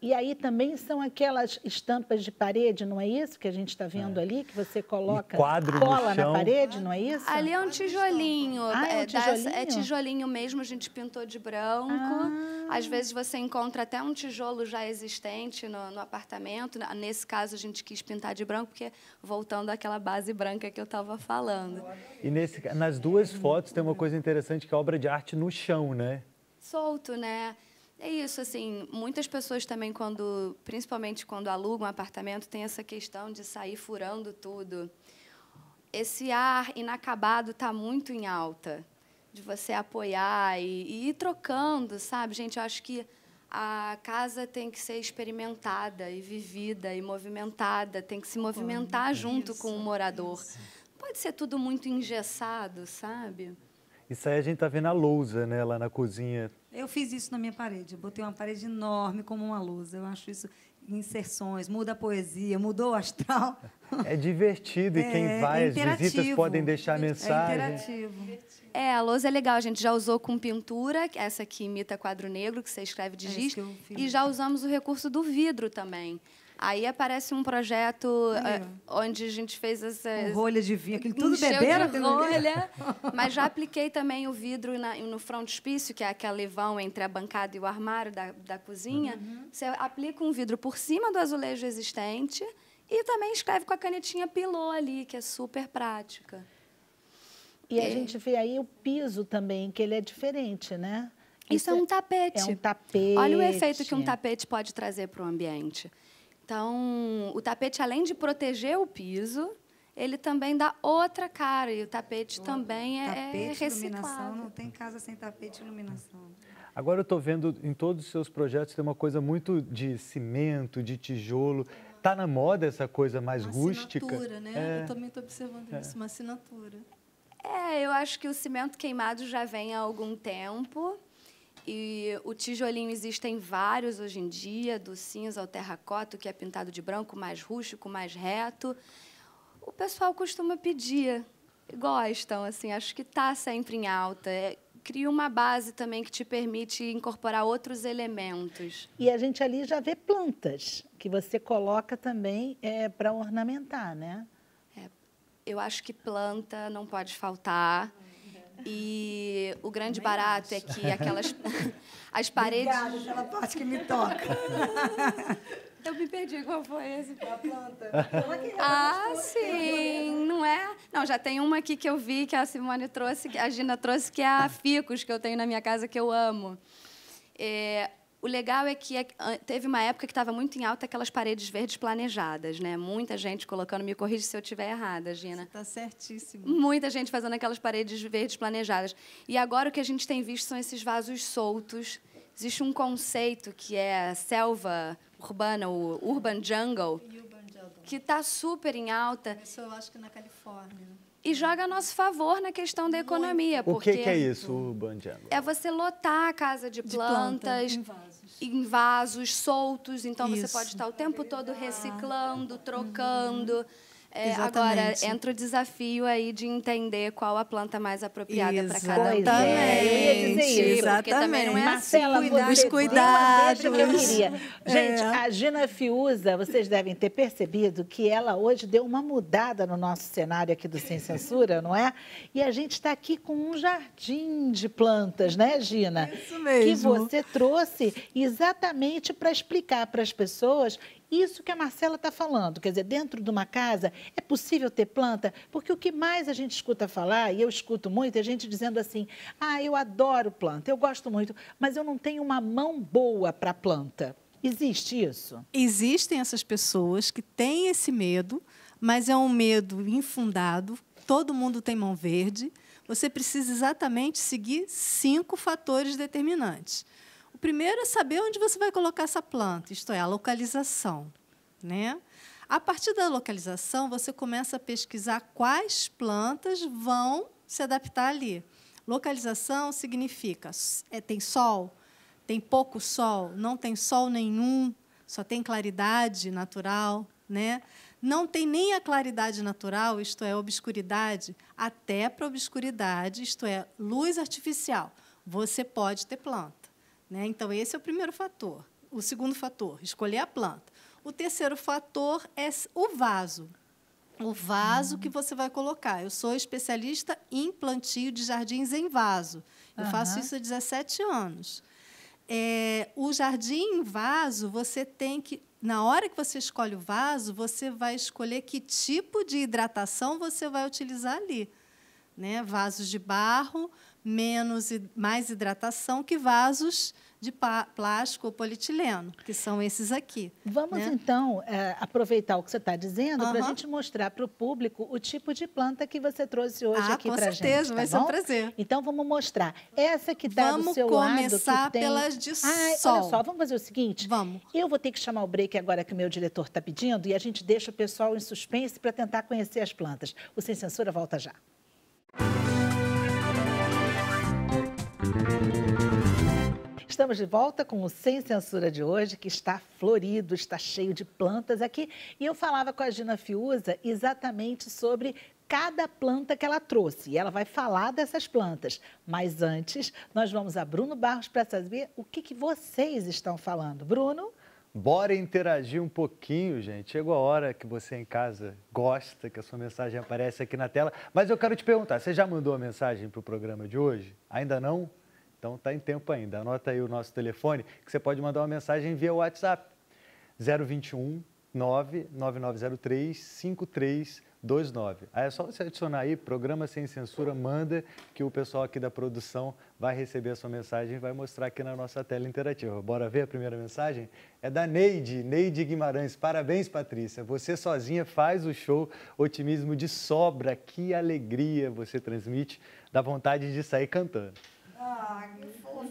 [SPEAKER 5] E aí também são aquelas
[SPEAKER 1] estampas de parede, não é isso que a gente está vendo é. ali, que você coloca quadro cola na parede, não é
[SPEAKER 5] isso? Ali é um tijolinho. Ah, é, um tijolinho? É das, é tijolinho mesmo, a gente pintou de branco. Ah. Às vezes você encontra até um tijolo já existente no, no apartamento. Nesse caso, a gente quis pintar de branco, porque voltando àquela base branca que eu estava falando.
[SPEAKER 2] E nesse, nas duas fotos tem uma coisa interessante, que é obra de arte no chão, né?
[SPEAKER 5] Solto, né? É isso, assim, muitas pessoas também quando, principalmente quando alugam um apartamento, tem essa questão de sair furando tudo. Esse ar inacabado está muito em alta de você apoiar e, e ir trocando, sabe? Gente, eu acho que a casa tem que ser experimentada e vivida e movimentada, tem que se movimentar junto isso, com o morador. Isso. Pode ser tudo muito engessado, sabe?
[SPEAKER 2] Isso aí a gente tá vendo a lousa, né, lá na cozinha.
[SPEAKER 5] Eu
[SPEAKER 3] fiz isso na minha parede, eu botei uma parede enorme como uma lousa. Eu acho isso inserções, muda a poesia, mudou o astral.
[SPEAKER 2] É divertido e quem é, é vai, é as visitas podem deixar é mensagem. É
[SPEAKER 5] interativo. É, a lousa é legal, a gente já usou com pintura, essa que imita quadro negro, que você escreve de giz, é e já usamos o recurso do vidro também. Aí aparece um projeto uh, onde a gente fez essas. Eh, rolha de vinho, aquele tudo beberam. De rolha, mas já apliquei também o vidro na, no frontispício, que é aquele levão entre a bancada e o armário da, da cozinha. Uhum. Você aplica um vidro por cima do azulejo existente e também escreve com a canetinha pilô ali, que é super prática.
[SPEAKER 1] E, e a é. gente vê aí o piso também, que ele é diferente, né? Isso, é Isso é um tapete. É um tapete. Olha o efeito que um
[SPEAKER 5] tapete pode trazer para o ambiente. Então, o tapete, além de proteger o piso, ele também dá outra cara. E o tapete também é, é tapete, é reciclado. reciclado.
[SPEAKER 3] iluminação, não tem casa sem tapete e iluminação.
[SPEAKER 2] Agora eu estou vendo em todos os seus projetos tem uma coisa muito de cimento, de tijolo. Está na moda essa coisa mais uma rústica? Uma assinatura, né? É. Eu também
[SPEAKER 5] estou observando é. isso, uma assinatura. É, eu acho que o cimento queimado já vem há algum tempo. E o tijolinho existem vários hoje em dia, do cinza ao terracota, que é pintado de branco, mais rústico, mais reto. O pessoal costuma pedir, gostam, assim, acho que está sempre em alta. É, cria uma base também que te permite incorporar outros elementos.
[SPEAKER 1] E a gente ali já vê plantas que você coloca também é, para ornamentar, né? É,
[SPEAKER 5] eu acho que planta não pode faltar. E o grande Também barato acho. é que aquelas as paredes. Obrigada pela parte que me toca. Eu me perdi qual foi esse. A planta. É é ah, sim, né? não é? Não, já tem uma aqui que eu vi que a Simone trouxe, que a Gina trouxe, que é a Ficus, que eu tenho na minha casa, que eu amo. É, o legal é que é, teve uma época que estava muito em alta aquelas paredes verdes planejadas, né? Muita gente colocando, me corrija se eu estiver errada, Gina. Está certíssimo. Muita gente fazendo aquelas paredes verdes planejadas. E agora o que a gente tem visto são esses vasos soltos. Existe um conceito que é selva urbana, o urban jungle, urban jungle. que está super em alta. Isso eu acho que na Califórnia e joga a nosso favor na questão da economia. O que, que, é isso,
[SPEAKER 2] Urban Jungle?
[SPEAKER 5] É você lotar a casa de, de plantas, planta, em, vasos. em, vasos. soltos, então isso. você pode estar o tempo todo reciclando, trocando. Uhum. É, agora, entra o desafio aí de entender qual a planta mais apropriada para cada um. Exatamente. É. Tipo, porque também não é assim Marcela, assim, os cuidados. Que eu queria. Gente, é. a Gina Fiuza, vocês devem
[SPEAKER 1] ter percebido que ela hoje deu uma mudada no nosso cenário aqui do Sem Censura, não é? E a gente está aqui com um jardim de plantas, né, Gina? Isso mesmo. Que você trouxe exatamente para explicar para as pessoas isso que a Marcela está falando, quer dizer, dentro de uma casa é possível ter planta, porque o que mais a gente escuta falar, e eu escuto muito, é gente dizendo assim: ah, eu adoro planta, eu gosto muito, mas eu
[SPEAKER 4] não tenho uma mão boa para planta. Existe isso? Existem essas pessoas que têm esse medo, mas é um medo infundado. Todo mundo tem mão verde. Você precisa exatamente seguir cinco fatores determinantes primeiro é saber onde você vai colocar essa planta, isto é, a localização. Né? A partir da localização, você começa a pesquisar quais plantas vão se adaptar ali. Localização significa é, tem sol, tem pouco sol, não tem sol nenhum, só tem claridade natural, né? Não tem nem a claridade natural, isto é, obscuridade, até para obscuridade, isto é, luz artificial. Você pode ter planta. Né? Então, esse é o primeiro fator. O segundo fator, escolher a planta. O terceiro fator é o vaso. O vaso hum. que você vai colocar. Eu sou especialista em plantio de jardins em vaso. Eu uhum. faço isso há 17 anos. É, o jardim em vaso, você tem que. Na hora que você escolhe o vaso, você vai escolher que tipo de hidratação você vai utilizar ali. Né? Vasos de barro, menos e mais hidratação que vasos de plástico ou polietileno, que são esses aqui. Vamos né? então é,
[SPEAKER 1] aproveitar o que você está dizendo para a gente mostrar para o público o tipo de planta que você trouxe hoje ah, aqui para a gente. Com certeza, vai tá ser bom? um prazer. Então vamos mostrar. Essa que está do seu lado. Vamos começar tem... pelas de Ai, sol. Olha só, vamos fazer o seguinte. Vamos. Eu vou ter que chamar o break agora que o meu diretor está pedindo e a gente deixa o pessoal em suspense para tentar conhecer as plantas. O Sem Censura volta já. Música Estamos de volta com o Sem Censura de hoje, que está florido, está cheio de plantas aqui. E eu falava com a Gina Fiuza exatamente sobre cada planta que ela trouxe. E ela vai falar dessas plantas. Mas antes, nós vamos a Bruno Barros para saber o que, que, vocês estão falando. Bruno?
[SPEAKER 2] Bora interagir um pouquinho, gente. Chegou a hora que você em casa gosta, que a sua mensagem aparece aqui na tela. Mas eu quero te perguntar, você já mandou a mensagem para o programa de hoje? Ainda não? Então está em tempo ainda. Anota aí o nosso telefone, que você pode mandar uma mensagem via WhatsApp. 021 99903 5329. Aí é só você adicionar aí, programa sem censura, manda, que o pessoal aqui da produção vai receber a sua mensagem e vai mostrar aqui na nossa tela interativa. Bora ver a primeira mensagem? É da Neide, Neide Guimarães. Parabéns, Patrícia. Você sozinha faz o show Otimismo de Sobra. Que alegria você transmite, Da vontade de sair cantando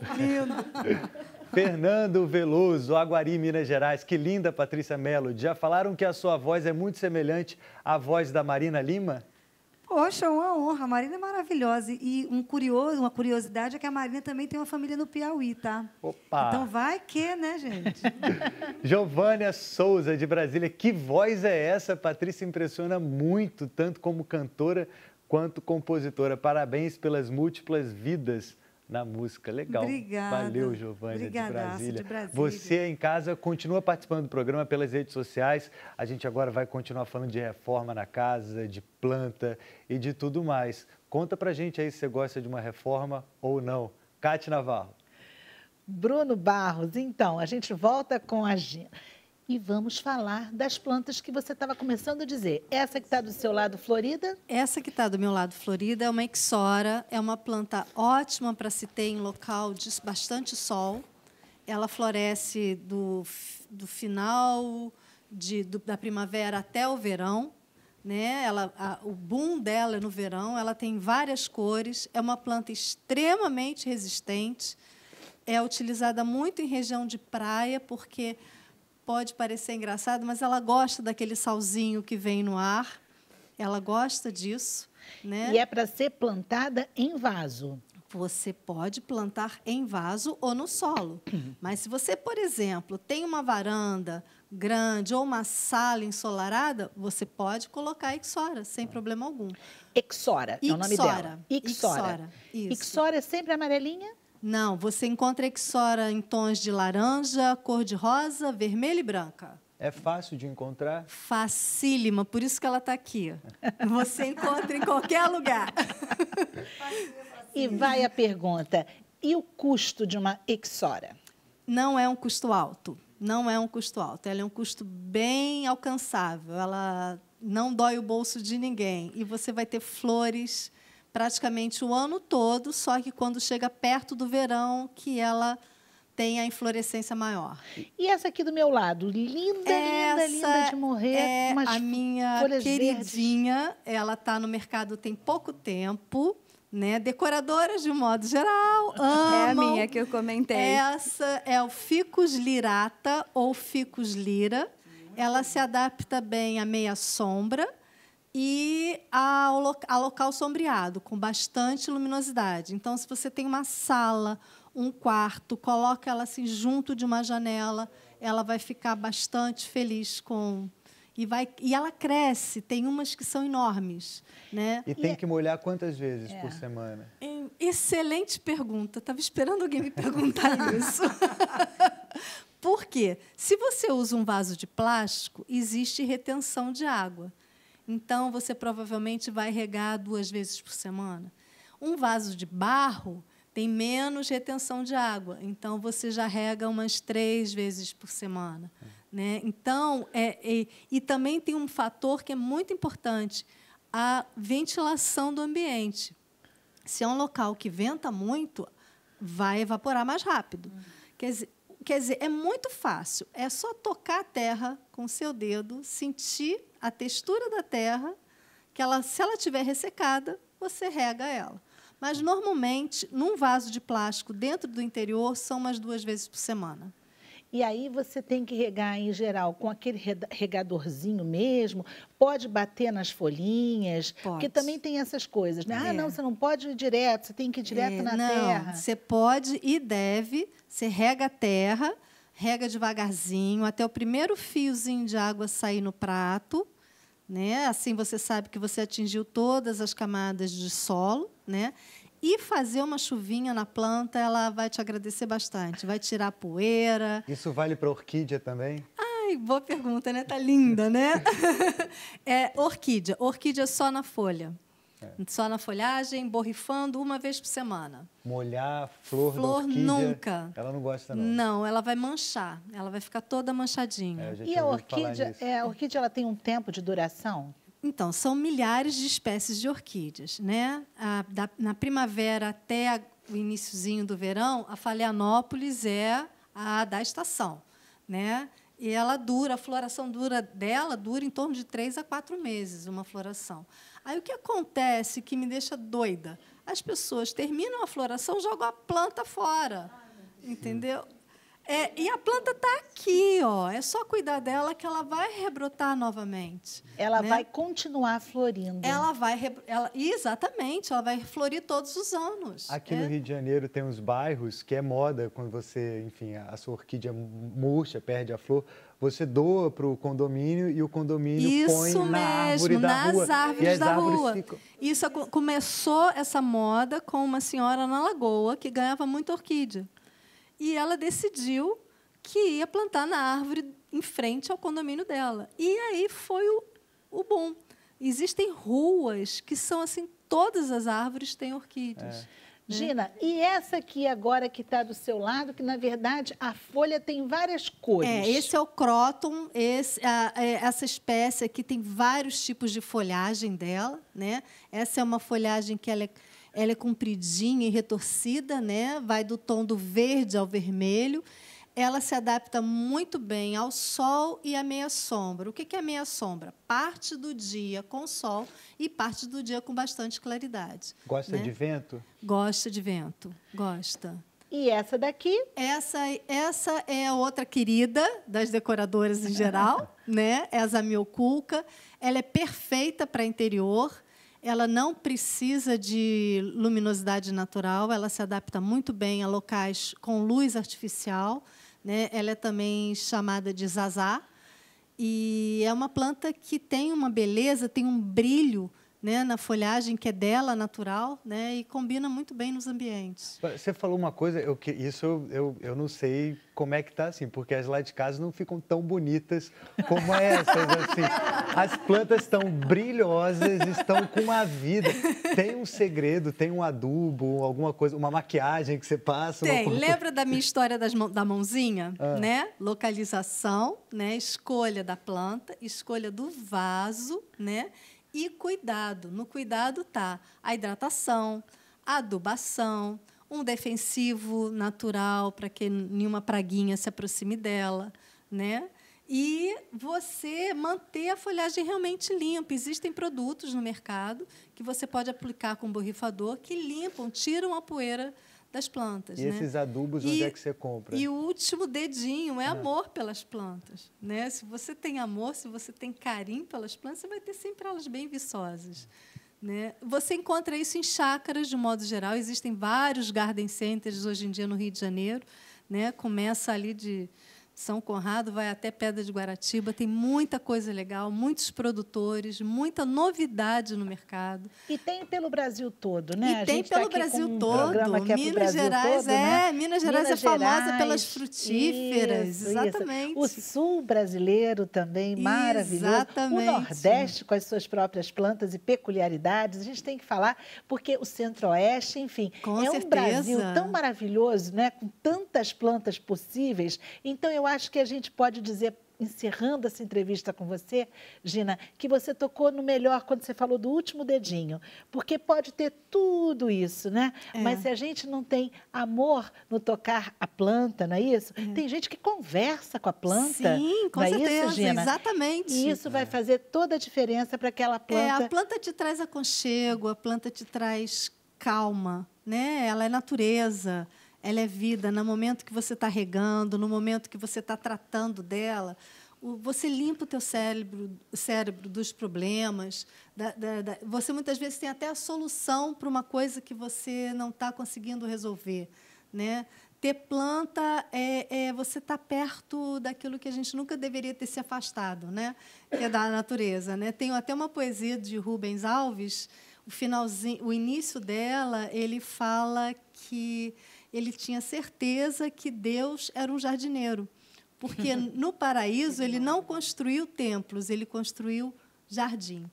[SPEAKER 3] que Lindo.
[SPEAKER 2] Fernando Veloso, Aguari, Minas Gerais. Que linda, Patrícia Mello. Já falaram que a sua voz é muito semelhante à voz da Marina Lima?
[SPEAKER 3] Poxa, uma honra. A Marina é maravilhosa. E um curioso, uma curiosidade é que a Marina também tem uma família no Piauí, tá?
[SPEAKER 2] Opa! Então
[SPEAKER 3] vai que, né, gente?
[SPEAKER 2] Giovânia Souza, de Brasília. Que voz é essa? Patrícia impressiona muito, tanto como cantora quanto compositora. Parabéns pelas múltiplas vidas na música. Legal. Obrigada. Valeu, Giovana, de Brasília. de Brasília. Você em casa continua participando do programa pelas redes sociais. A gente agora vai continuar falando de reforma na casa, de planta e de tudo mais. Conta pra gente aí se você gosta de uma reforma ou não. Cátia Navarro.
[SPEAKER 1] Bruno Barros, então, a gente volta com a Gina e vamos falar das
[SPEAKER 4] plantas que você estava começando a dizer. Essa que está do seu lado florida? Essa que está do meu lado florida é uma Ixora, é uma planta ótima para se ter em local de bastante sol. Ela floresce do, do final de, do, da primavera até o verão. Né? Ela, a, o boom dela é no verão, ela tem várias cores, é uma planta extremamente resistente, é utilizada muito em região de praia, porque pode parecer engraçado, mas ela gosta daquele salzinho que vem no ar. Ela gosta disso, né? E é para ser plantada em vaso. Você pode plantar em vaso ou no solo. Mas se você, por exemplo, tem uma varanda grande ou uma sala ensolarada, você pode colocar Ixora sem problema algum. Ixora, Ixora. é o nome dela. Ixora. Ixora, Ixora é sempre amarelinha? Não, você encontra Exora em tons de laranja, cor de rosa, vermelha e branca.
[SPEAKER 2] É fácil de encontrar?
[SPEAKER 4] Facílima, por isso que ela está aqui. Você encontra em qualquer lugar. e vai a pergunta: e o custo de uma Exora? Não é um custo alto. Não é um custo alto. Ela é um custo bem alcançável. Ela não dói o bolso de ninguém. E você vai ter flores praticamente o ano todo, só que quando chega perto do verão que ela tem a inflorescência maior. E essa aqui do meu lado, linda, essa linda, linda de morrer. É a minha queridinha, verdes. ela está no mercado tem pouco tempo. Né? Decoradoras de um modo geral amam. É a minha que eu
[SPEAKER 5] comentei. Essa
[SPEAKER 4] é o ficus lirata ou ficus lira. Ela se adapta bem à meia sombra e a, a local sombreado, com bastante luminosidade. Então, se você tem uma sala, um quarto, coloca ela assim junto de uma janela, ela vai ficar bastante feliz com e vai e ela cresce. Tem umas que são enormes, né? E tem é
[SPEAKER 2] que molhar quantas
[SPEAKER 4] vezes é. por semana? É, excelente pergunta. Tava esperando alguém me perguntar isso. por quê? Se você usa um vaso de plástico, existe retenção de água. Então, você provavelmente vai regar duas vezes por semana. Um vaso de barro tem menos retenção de água, então você já rega umas três vezes por semana. É. Né? Então, é, é, e também tem um fator que é muito importante, a ventilação do ambiente. Se é um local que venta muito, vai evaporar mais rápido. Hum. Quer dizer, quer dizer, é muito fácil. É só tocar a terra com o seu dedo, sentir a textura da terra, que ela, se ela tiver ressecada, você rega ela. Mas normalmente, num vaso de plástico dentro do interior, são umas duas vezes por semana. E aí você tem que regar em geral com aquele regadorzinho
[SPEAKER 1] mesmo, pode bater nas folhinhas, pode. porque também tem essas coisas, né? Ah, é. Ah, não,
[SPEAKER 4] você não pode ir direto, você tem que ir direto é, na não, terra. Você pode e deve, você rega a terra, rega devagarzinho até o primeiro fiozinho de água sair no prato né? Assim você sabe que você atingiu todas as camadas de solo, né? E fazer uma chuvinha na planta, ela vai te agradecer bastante, vai tirar a poeira.
[SPEAKER 2] Isso vale para orquídea também?
[SPEAKER 4] Ai, boa pergunta, né? Tá linda, né? é, orquídea, orquídea só na folha. É. Só na folhagem, borrifando uma vez por semana.
[SPEAKER 2] Molhar flor Flor orquídea, nunca. Ela não gosta, não.
[SPEAKER 4] Não, ela vai manchar. Ela vai ficar toda manchadinha. É, a e a orquídea, é, a orquídea ela tem um tempo de duração? Então, são milhares de espécies de orquídeas. Né? A, da, na primavera até o iníciozinho do verão, a faleanópolis é a da estação. Né? E ela dura, a floração dura dela dura em torno de três a quatro meses, uma floração. Aí o que acontece que me deixa doida? As pessoas terminam a floração, jogam a planta fora. Entendeu? É, e a planta está aqui, ó. É só cuidar dela que ela vai rebrotar novamente. Ela né? vai continuar florindo. Ela vai, ela... exatamente, ela vai florir todos os anos. Aqui é. no
[SPEAKER 2] Rio de Janeiro tem uns bairros que é moda quando você, enfim, a sua orquídea murcha, perde a flor, você doa para o condomínio e o condomínio Isso põe mesmo, na árvore da nas rua. Árvores e as da árvores rua.
[SPEAKER 4] Ficam... Isso começou essa moda com uma senhora na Lagoa que ganhava muita orquídea. E ela decidiu que ia plantar na árvore em frente ao condomínio dela. E aí foi o, o bom. Existem ruas que são assim, todas as árvores têm orquídeas. É. É. Gina, e essa aqui agora que está do seu lado, que na verdade a folha tem várias cores. É, esse é o croton, esse, a, a, é, essa espécie aqui tem vários tipos de folhagem dela, né? Essa é uma folhagem que ela é, ela é compridinha e retorcida, né? Vai do tom do verde ao vermelho ela se adapta muito bem ao sol e à meia sombra. O que é meia sombra? Parte do dia com sol e parte do dia com bastante claridade. Gosta né? de vento? Gosta de vento, gosta. E essa daqui? Essa, essa é outra querida das decoradoras em geral, né? É a Zamioculca. Ela é perfeita para interior ela não precisa de luminosidade natural, ela se adapta muito bem a locais com luz artificial. Né? Ela é também chamada de zazá. E é uma planta que tem uma beleza, tem um brilho né, na folhagem que é dela, natural, né, e combina muito bem nos ambientes.
[SPEAKER 2] Você falou uma coisa, eu, isso eu, eu não sei como é que tá assim, porque as lá de casa não ficam tão bonitas como essas, assim. As plantas estão brilhosas, estão com a vida. Tem um segredo, tem um adubo, alguma coisa, uma maquiagem que você passa? Tem. Uma... Lembra
[SPEAKER 4] da minha história das, da mãozinha? Ah. Né? Localização, né? escolha da planta, escolha do vaso, né? e cuidado. No cuidado tá a hidratação, a adubação, um defensivo natural para que nenhuma praguinha se aproxime dela, né? E você manter a folhagem realmente limpa. Existem produtos no mercado que você pode aplicar com borrifador que limpam, tiram a poeira das plantas. E né? esses adubos, e, onde é que
[SPEAKER 2] você compra? E
[SPEAKER 4] o último dedinho é ah. amor pelas plantas. Né? Se você tem amor, se você tem carinho pelas plantas, você vai ter sempre elas bem viçosas. Né? Você encontra isso em chácaras, de modo geral. Existem vários garden centers hoje em dia no Rio de Janeiro. Né? Começa ali de são Conrado vai até Pedra de Guaratiba, tem muita coisa legal, muitos produtores, muita novidade no mercado. E tem pelo Brasil todo, né? E tem tá pelo tá Brasil todo. Um é Minas Gerais todo, né? é, Minas Gerais é Minas é famosa Gerais,
[SPEAKER 1] pelas frutíferas, isso, exatamente. Isso. O sul brasileiro também maravilhoso. Exatamente. O Nordeste com as suas próprias plantas e peculiaridades. A gente tem que falar porque o Centro-Oeste, enfim, com é certeza. um Brasil tão maravilhoso, né? Com tantas plantas possíveis. Então eu eu acho que a gente pode dizer, encerrando essa entrevista com você, Gina, que você tocou no melhor quando você falou do último dedinho, porque pode ter tudo isso, né? É. Mas se a gente não tem amor no tocar a planta, não é isso? É. Tem gente que conversa com a planta. Sim, com não certeza, é isso, Gina? exatamente. E isso
[SPEAKER 4] vai fazer toda a diferença para aquela planta. É, a planta te traz aconchego, a planta te traz calma, né? Ela é natureza ela é vida. No momento que você está regando, no momento que você está tratando dela, você limpa o teu cérebro, cérebro dos problemas. Da, da, da, você muitas vezes tem até a solução para uma coisa que você não está conseguindo resolver, né? Ter planta é, é você estar tá perto daquilo que a gente nunca deveria ter se afastado, né? Que é da natureza, né? Tenho até uma poesia de Rubens Alves. O finalzinho, o início dela, ele fala que ele tinha certeza que Deus era um jardineiro. Porque no paraíso ele não construiu templos, ele construiu jardim.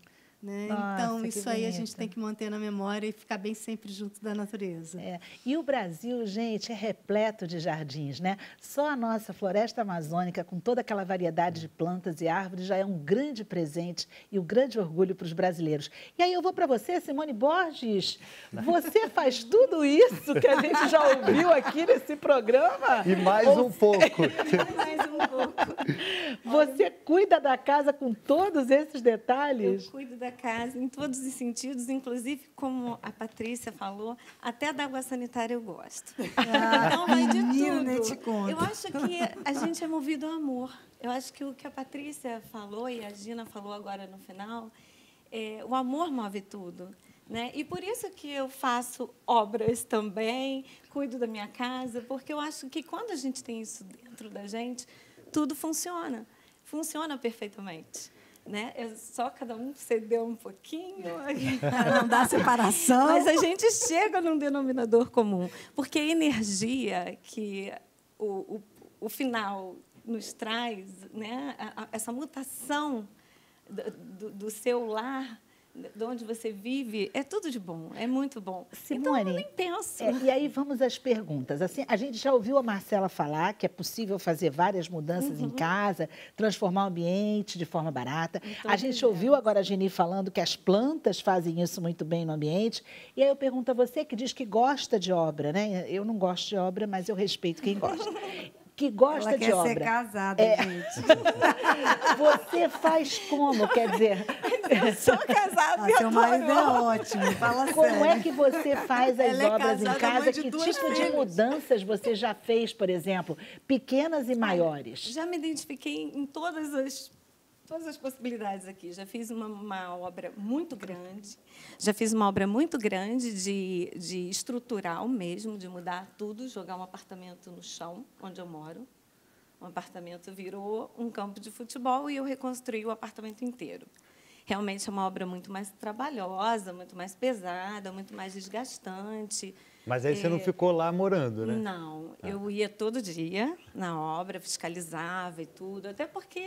[SPEAKER 4] Né? Nossa, então, isso aí a gente tem que manter na memória e ficar bem sempre junto da natureza. É.
[SPEAKER 1] E o Brasil, gente, é repleto de jardins, né? Só a nossa floresta amazônica, com toda aquela variedade de plantas e árvores, já é um grande presente e um grande orgulho para os brasileiros. E aí eu vou para você, Simone Borges. Você faz tudo isso que a gente já ouviu aqui nesse programa? E mais Ou... um pouco. mais um pouco. Você cuida da casa com todos esses detalhes? Eu
[SPEAKER 6] cuido da casa, em todos os sentidos, inclusive, como a Patrícia falou, até da água sanitária eu gosto. Ah, então, vai de tudo. Eu acho que a gente é movido ao amor. Eu acho que o que a Patrícia falou e a Gina falou agora no final, é, o amor move tudo. Né? E por isso que eu faço obras também, cuido da minha casa, porque eu acho que quando a gente tem isso dentro da gente, tudo funciona. Funciona perfeitamente né? É só cada um cedeu um pouquinho para não dar separação. Mas a gente chega num denominador comum, porque a energia que o, o, o final nos traz, né? A, a, essa mutação do, do, do seu lar de onde você vive, é tudo de bom, é muito bom.
[SPEAKER 1] Então, Simone, então, é muito intenso. É, e aí vamos às perguntas. Assim, a gente já ouviu a Marcela falar que é possível fazer várias mudanças uhum. em casa, transformar o ambiente de forma barata. Então, a gente é. ouviu agora a Geni falando que as plantas fazem isso muito bem no ambiente. E aí eu pergunto a você que diz que gosta de obra, né? Eu não gosto de obra, mas eu respeito quem gosta. que gosta Ela de quer obra. ser casada, é. gente. Você faz como, quer dizer? Eu sou casada. Ah, seu marido é ótimo, fala Como é sério. é que você faz as Ela é obras é em casa? Que tipo de mudanças você já fez, por exemplo?
[SPEAKER 6] Pequenas e maiores? Já me identifiquei em todas as todas as possibilidades aqui. Já fiz uma, uma, obra muito grande, já fiz uma obra muito grande de, de estrutural mesmo, de mudar tudo, jogar um apartamento no chão, onde eu moro. Um apartamento virou um campo de futebol e eu reconstruí o apartamento inteiro. Realmente é uma obra muito mais trabalhosa, muito mais pesada, muito mais desgastante. Mas aí você é, não ficou
[SPEAKER 2] lá morando, né?
[SPEAKER 6] Não, ah. eu ia todo dia na obra, fiscalizava e tudo, até porque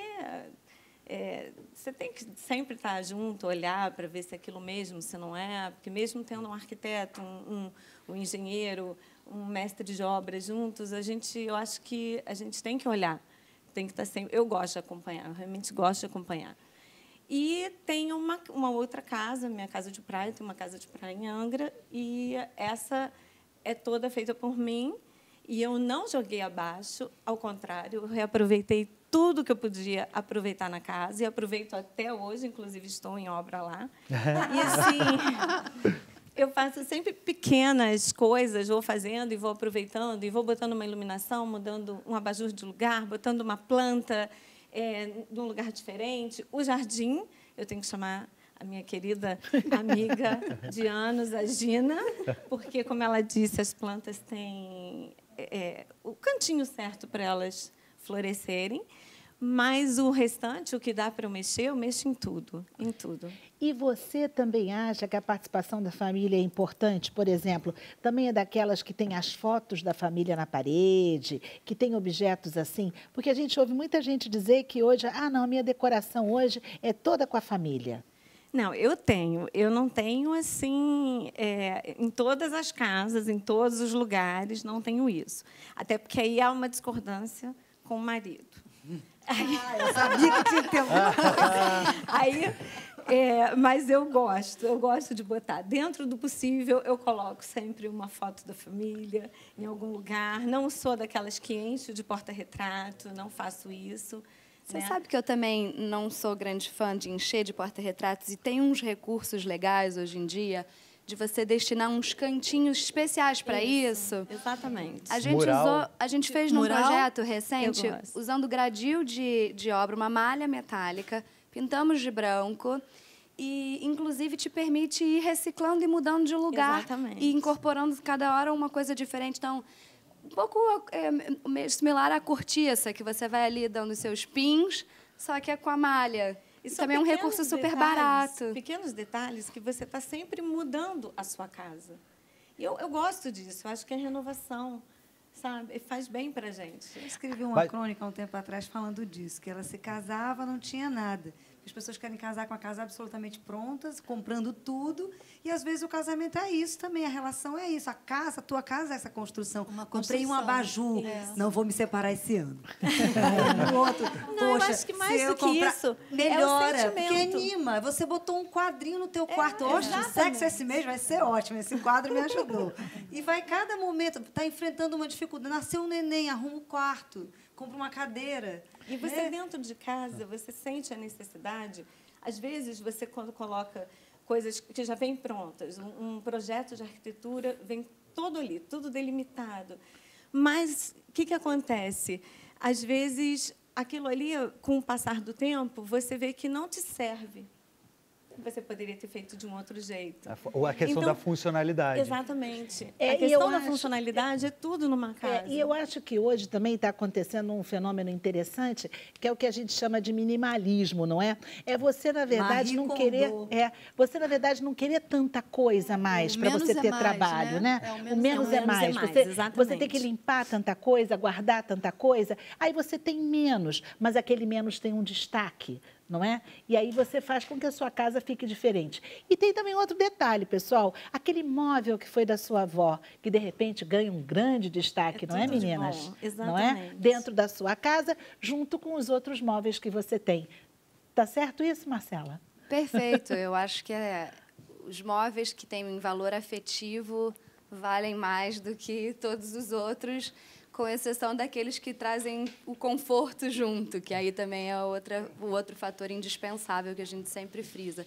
[SPEAKER 6] é, você tem que sempre estar junto, olhar para ver se é aquilo mesmo, se não é, porque mesmo tendo um arquiteto, um, um, um engenheiro, um mestre de obras juntos, a gente, eu acho que a gente tem que olhar, tem que estar tá sempre. Eu gosto de acompanhar, eu realmente gosto de acompanhar. E tem uma, uma outra casa, minha casa de praia, tem uma casa de praia em Angra, e essa é toda feita por mim. E eu não joguei abaixo, ao contrário, eu reaproveitei tudo que eu podia aproveitar na casa e aproveito até hoje, inclusive estou em obra lá. E assim, eu faço sempre pequenas coisas, vou fazendo e vou aproveitando e vou botando uma iluminação, mudando um abajur de lugar, botando uma planta é, num lugar diferente. O jardim, eu tenho que chamar a minha querida amiga de anos, a Gina, porque, como ela disse, as plantas têm é, é o cantinho certo para elas florescerem. Mas o restante, o que dá para eu mexer, eu mexo em tudo, em tudo.
[SPEAKER 1] E você também acha que a participação da família é importante? Por exemplo, também é daquelas que tem as fotos da família na parede, que tem objetos assim? Porque a gente ouve muita gente dizer que hoje, ah, não, a minha decoração hoje é toda com a família.
[SPEAKER 6] Não, eu tenho. Eu não tenho assim é, em todas as casas, em todos os lugares, não tenho isso. Até porque aí há uma discordância com o marido. Aí, ah, eu sabia que tinha que ter alguma coisa. Aí, é, mas eu gosto, eu gosto de botar. Dentro do possível, eu coloco sempre uma foto da família em algum lugar. Não sou daquelas que encho de porta-retrato, não faço isso. Você né?
[SPEAKER 5] sabe que eu também não sou grande fã de encher de porta-retratos e tem uns recursos legais hoje em dia de você destinar uns cantinhos especiais para isso. isso. Exatamente. A gente, Mural. usou, a gente fez num Mural, projeto recente, usando gradil de, de obra, uma malha metálica, pintamos de branco e inclusive te permite ir reciclando e mudando de lugar Exatamente. e incorporando cada hora uma coisa diferente. Então, um pouco é, similar à cortiça, que você vai ali dando seus pins, só que é com a malha. Isso também é um recurso super detalhes, barato.
[SPEAKER 6] Pequenos detalhes que você está sempre mudando a sua casa. E eu, eu gosto disso, eu acho que é renovação. Sabe? Faz bem para gente. Eu escrevi uma
[SPEAKER 3] crônica há um tempo atrás falando disso, que ela se casava, não tinha nada. As pessoas querem casar com a casa absolutamente prontas, comprando tudo. E às vezes o casamento é isso também, a relação é isso. A casa, a tua casa é essa construção. Uma construção. Comprei um abajur, não vou me separar esse ano. o outro, não, poxa, eu acho que mais do que isso. É melhora, é porque anima. Você botou um quadrinho no teu quarto. É, Hoje, sexo esse mês vai ser ótimo. Esse quadro me ajudou. e vai cada momento, está enfrentando uma dificuldade. Nasceu um neném, arruma o um quarto,
[SPEAKER 6] compra uma cadeira. E você é. dentro de casa, você sente a necessidade. Às vezes, você quando coloca coisas que já vêm prontas, um, um projeto de arquitetura vem todo ali, tudo delimitado. Mas o que, que acontece? Às vezes, aquilo ali, com o passar do tempo, você vê que não te serve você poderia ter feito de um outro jeito.
[SPEAKER 2] Ou a questão então, da funcionalidade.
[SPEAKER 6] Exatamente. É, a questão da acho,
[SPEAKER 1] funcionalidade é, é, tudo numa é, casa. É, e eu acho que hoje também está acontecendo um fenômeno interessante, que é o que a gente chama de minimalismo, não é? É você, na verdade, não querer. É, você, na verdade, não querer tanta coisa mais para você é ter mais, trabalho, né? né? É, o menos, é, mais. mais. Você, exatamente. você tem que limpar tanta coisa, guardar tanta coisa. Aí você tem menos, mas aquele menos tem um destaque, não é? E aí você faz com que a sua casa fique diferente. E tem também outro detalhe, pessoal, aquele móvel que foi da sua avó, que de repente ganha um grande destaque, é não é, meninas? Não é? Dentro da sua casa, junto com os outros móveis que você tem. Tá certo isso, Marcela?
[SPEAKER 5] Perfeito. Eu acho que é, os móveis que têm valor afetivo valem mais do que todos os outros, com exceção daqueles que trazem o conforto junto, que aí também é outra, o outro fator indispensável que a gente sempre frisa.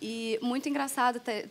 [SPEAKER 5] E muito engraçado ter,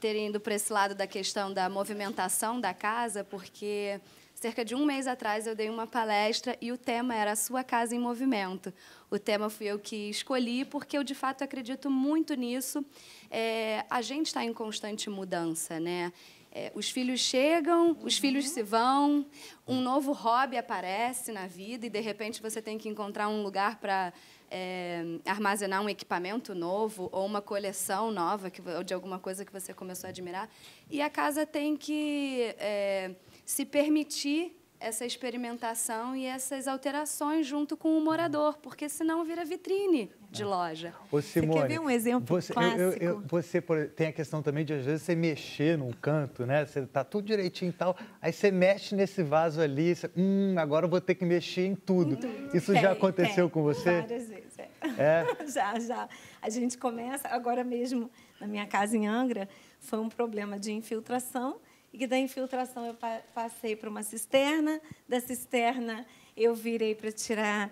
[SPEAKER 5] ter ido para esse lado da questão da movimentação da casa, porque cerca de um mês atrás eu dei uma palestra e o tema era a sua casa em movimento. O tema fui eu que escolhi porque eu de fato acredito muito nisso. É, a gente está em constante mudança, né? É, os filhos chegam, os uhum. filhos se vão, um novo hobby aparece na vida e de repente você tem que encontrar um lugar para é, armazenar um equipamento novo ou uma coleção nova que, ou de alguma coisa que você começou a admirar. E a casa tem que é, se permitir essa experimentação e essas alterações junto com o morador, uhum. porque senão vira vitrine de loja. Ô,
[SPEAKER 2] Simone, você quer ver um exemplo você, clássico? Eu, eu, você tem a questão também de, às vezes, você mexer num canto, né? Você tá tudo direitinho e tal, aí você mexe nesse vaso ali, você, hum, agora eu vou ter que mexer em tudo. Hum, Isso já aconteceu com você? Várias
[SPEAKER 6] vezes, é. é. já, já. A gente começa, agora mesmo, na minha casa em Angra, foi um problema de infiltração, e que da infiltração eu passei para uma cisterna, da cisterna eu virei para tirar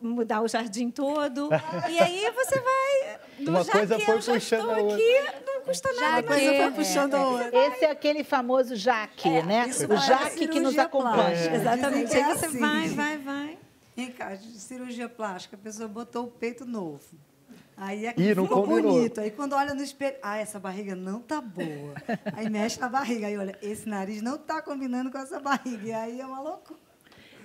[SPEAKER 6] mudar o jardim todo. e aí você vai. Uma já coisa que
[SPEAKER 2] foi eu já puxando estou aqui,
[SPEAKER 6] não custa nada. Uma coisa foi puxando a é. outra. Esse é
[SPEAKER 1] aquele famoso jaque,
[SPEAKER 3] é, né? O é
[SPEAKER 1] jaque que nos acompanha. É. Exatamente. É aí você assim. vai,
[SPEAKER 3] vai, vai. Em cá de cirurgia plástica, a pessoa botou o peito novo. Aí é Ih, ficou bonito. Aí quando olha no espelho, ah, essa barriga não tá boa. Aí mexe na barriga, aí olha, esse nariz não tá combinando com essa barriga. E aí é uma loucura.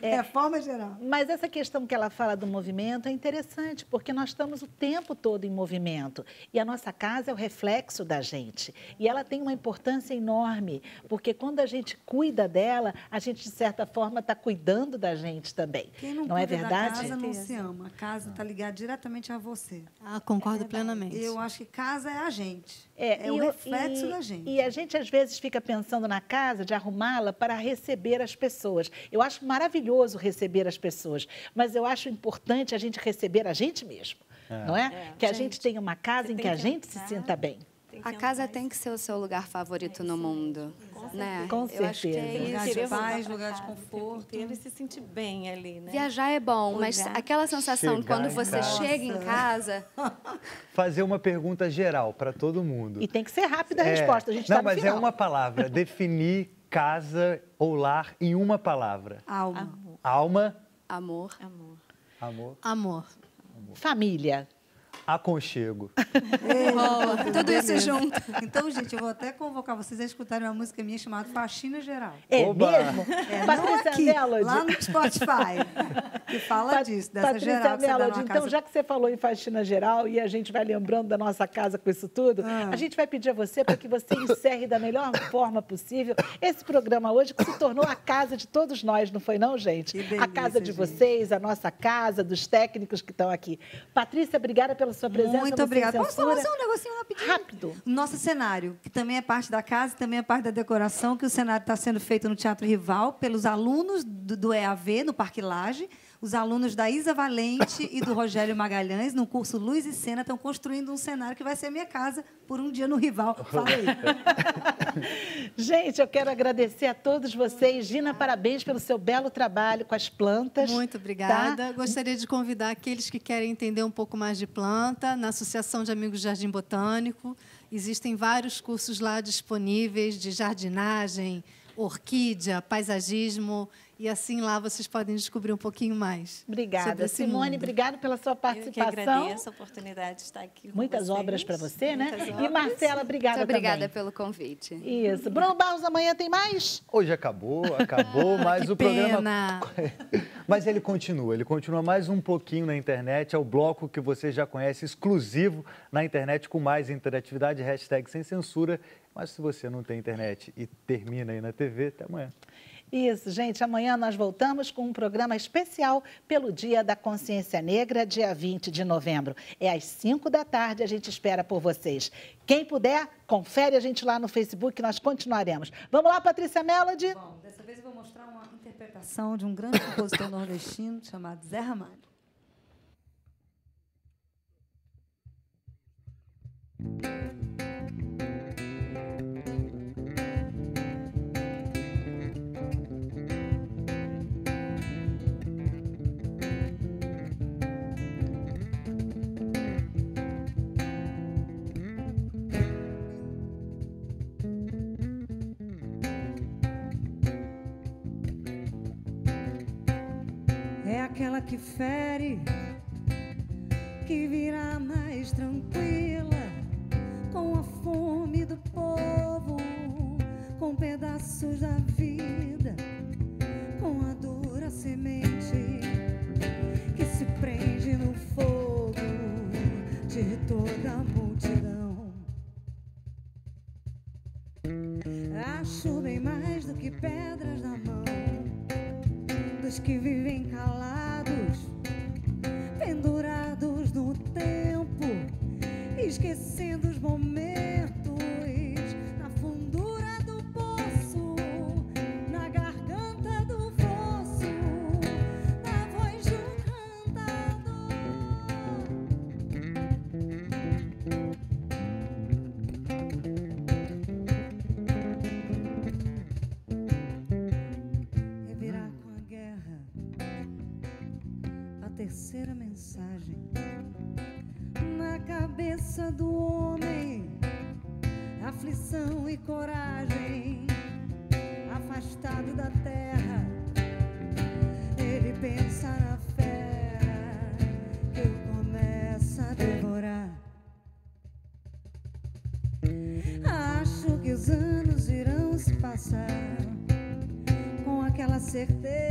[SPEAKER 3] É. é, forma
[SPEAKER 1] geral. Mas essa questão que ela fala do movimento é interessante, porque nós estamos o tempo todo em movimento. E a nossa casa é o reflexo da gente. E ela tem uma importância enorme, porque quando a gente cuida dela, a gente, de certa forma, está cuidando da gente também. Quem não, não é verdade? A casa não se
[SPEAKER 3] ama. A casa está ligada diretamente a você. Ah, concordo é plenamente. Eu acho que casa é a gente. É, é um reflexo e, da gente.
[SPEAKER 1] E a gente, às vezes, fica pensando na casa de arrumá-la para receber as pessoas. Eu acho maravilhoso receber as pessoas, mas eu acho importante a gente receber a gente mesmo, é. não é? é que a gente,
[SPEAKER 5] gente tenha uma casa em que a gente se sinta bem a casa tem que ser o seu lugar favorito no mundo. Com né? Com certeza. Eu acho que é lugar de paz,
[SPEAKER 6] lugar de conforto. E se sentir bem
[SPEAKER 5] ali, né? Viajar é bom, mas aquela sensação Chegar quando você chega em casa.
[SPEAKER 2] Fazer uma pergunta geral para todo mundo. E
[SPEAKER 5] tem que ser rápida a é. resposta. A gente Não, tá mas é final. é
[SPEAKER 2] uma palavra. Definir casa ou lar em uma palavra. Alma. Alma. Alma.
[SPEAKER 3] Amor. Amor. Amor. Amor.
[SPEAKER 1] Família
[SPEAKER 2] aconchego.
[SPEAKER 3] tudo isso junto. Então, gente, eu vou até convocar vocês a escutarem uma música minha chamada Faxina Geral. É Oba. mesmo? É, Patrícia aqui, Melody. Lá no
[SPEAKER 1] Spotify. Que fala disso, dessa Patrícia geral. Melody, então, casa... já que você falou em faxina geral e a gente vai lembrando da nossa casa com isso tudo, ah. a gente vai pedir a você para que você encerre da melhor forma possível esse programa hoje que se tornou a casa de todos nós, não foi não, gente? Delícia, a casa de gente. vocês, a nossa casa, dos técnicos que estão aqui. Patrícia, obrigada pela pela sua presença. Muito obrigada. Posso falar só um
[SPEAKER 3] negocinho rapidinho? Rápido. Nosso cenário, que também é parte da casa, também é parte da decoração, que o cenário está sendo feito no Teatro Rival pelos alunos do, do EAV, no Parque Laje. Os alunos da Isa Valente e do Rogério Magalhães, no curso Luz e Cena, estão construindo um cenário que vai ser a minha casa por um dia no Rival. aí.
[SPEAKER 1] Gente, eu quero agradecer a todos vocês. Gina, parabéns pelo seu belo trabalho com as plantas.
[SPEAKER 4] Muito obrigada. Tá? Gostaria de convidar aqueles que querem entender um pouco mais de planta na Associação de Amigos Jardim Botânico. Existem vários cursos lá disponíveis de jardinagem, orquídea, paisagismo e assim lá vocês podem descobrir um pouquinho mais. Obrigada, Simone. Obrigada
[SPEAKER 6] pela sua participação. Eu que agradeço a oportunidade de estar aqui. Muitas vocês. obras para você, né? Muitas né? Obras. E Marcela, obrigada Muito obrigada também. pelo convite. Isso. Bruno
[SPEAKER 1] Barros, amanhã tem mais?
[SPEAKER 2] Hoje acabou, acabou, ah, mas o pena. programa. mas ele continua, ele continua mais um pouquinho na internet. É o bloco que você já conhece, exclusivo na internet, com mais interatividade, hashtag sem censura. Mas se você não tem internet e termina aí na TV, até amanhã.
[SPEAKER 1] Isso, gente. Amanhã nós voltamos com um programa especial pelo Dia da Consciência Negra, dia 20 de novembro. É às 5 da tarde, a gente espera por vocês. Quem puder, confere a gente lá no Facebook, nós continuaremos.
[SPEAKER 3] Vamos lá, Patrícia Melody? Bom, dessa vez eu vou mostrar uma interpretação de um grande compositor nordestino chamado Zé Ramalho. aquela que fere, que virá mais tranquila, com a fome do povo, com pedaços da vida, com a dura semente que se prende no fogo de toda a multidão. Acho bem mais do que pedras na mão dos que vivem calados esquecendo os momentos na fundura do poço, na garganta do fosso, na voz do cantador. Revirá é com a guerra a terceira mensagem força do homem, aflição e coragem, afastado da terra, ele pensa na fera que o começa a devorar. Acho que os anos irão se passar com aquela certeza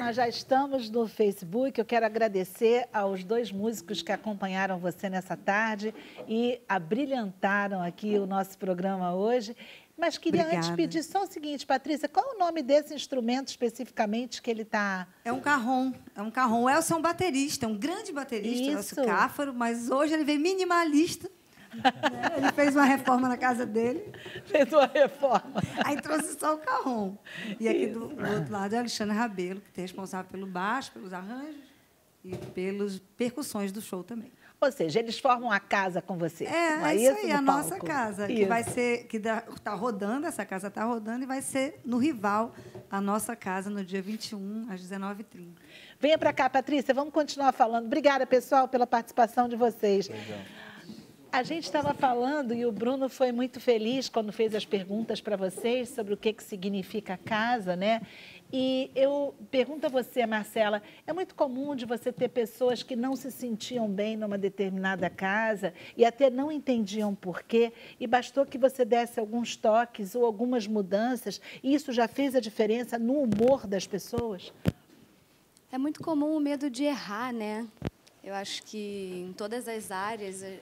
[SPEAKER 1] nós já estamos no Facebook. Eu quero agradecer aos dois músicos que acompanharam você nessa tarde e abrilhantaram aqui o nosso programa hoje. Mas queria Obrigada. antes pedir só o seguinte, Patrícia, qual é o nome desse instrumento
[SPEAKER 3] especificamente que ele está. É um carrom, é um carrom. O Elson é um baterista, é um grande baterista, Isso. nosso cáfaro, mas hoje ele vem minimalista é, ele fez uma reforma na casa dele. Fez uma reforma. Aí trouxe só o carrom. E aqui do, do, outro lado é o Alexandre Rabelo, que é responsável pelo baixo, pelos arranjos e pelas percussões do show também. Ou seja, eles formam a casa com você. É, é, é isso, isso aí, a palco. nossa casa. Isso. Que vai ser, que está rodando, essa casa está rodando e vai ser no rival a nossa casa no dia 21, às 19h30. Venha para cá, Patrícia, vamos continuar falando. Obrigada,
[SPEAKER 1] pessoal, pela participação de vocês. Legal. A gente estava falando e o Bruno foi muito feliz quando fez as perguntas para vocês sobre o que, que significa casa, né? E eu pergunto a você, Marcela, é muito comum de você ter pessoas que não se sentiam bem numa determinada casa e até não entendiam por quê, e bastou que você desse alguns toques ou algumas mudanças, e isso já fez a diferença no humor das pessoas?
[SPEAKER 5] É muito comum o medo de errar, né? Eu acho que em todas as áreas eh,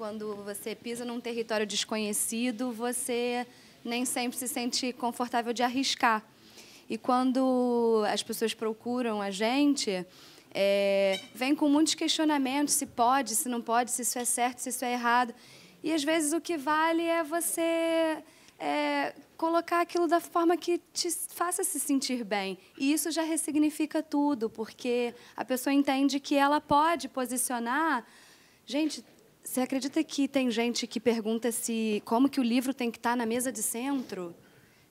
[SPEAKER 5] quando você pisa num território desconhecido, você nem sempre se sente confortável de arriscar. E quando as pessoas procuram a gente, é, vem com muitos questionamentos: se pode, se não pode, se isso é certo, se isso é errado. E às vezes o que vale é você é, colocar aquilo da forma que te faça se sentir bem. E isso já ressignifica tudo, porque a pessoa entende que ela pode posicionar. Gente, você acredita que tem gente que pergunta se como que o livro tem que estar tá na mesa de centro?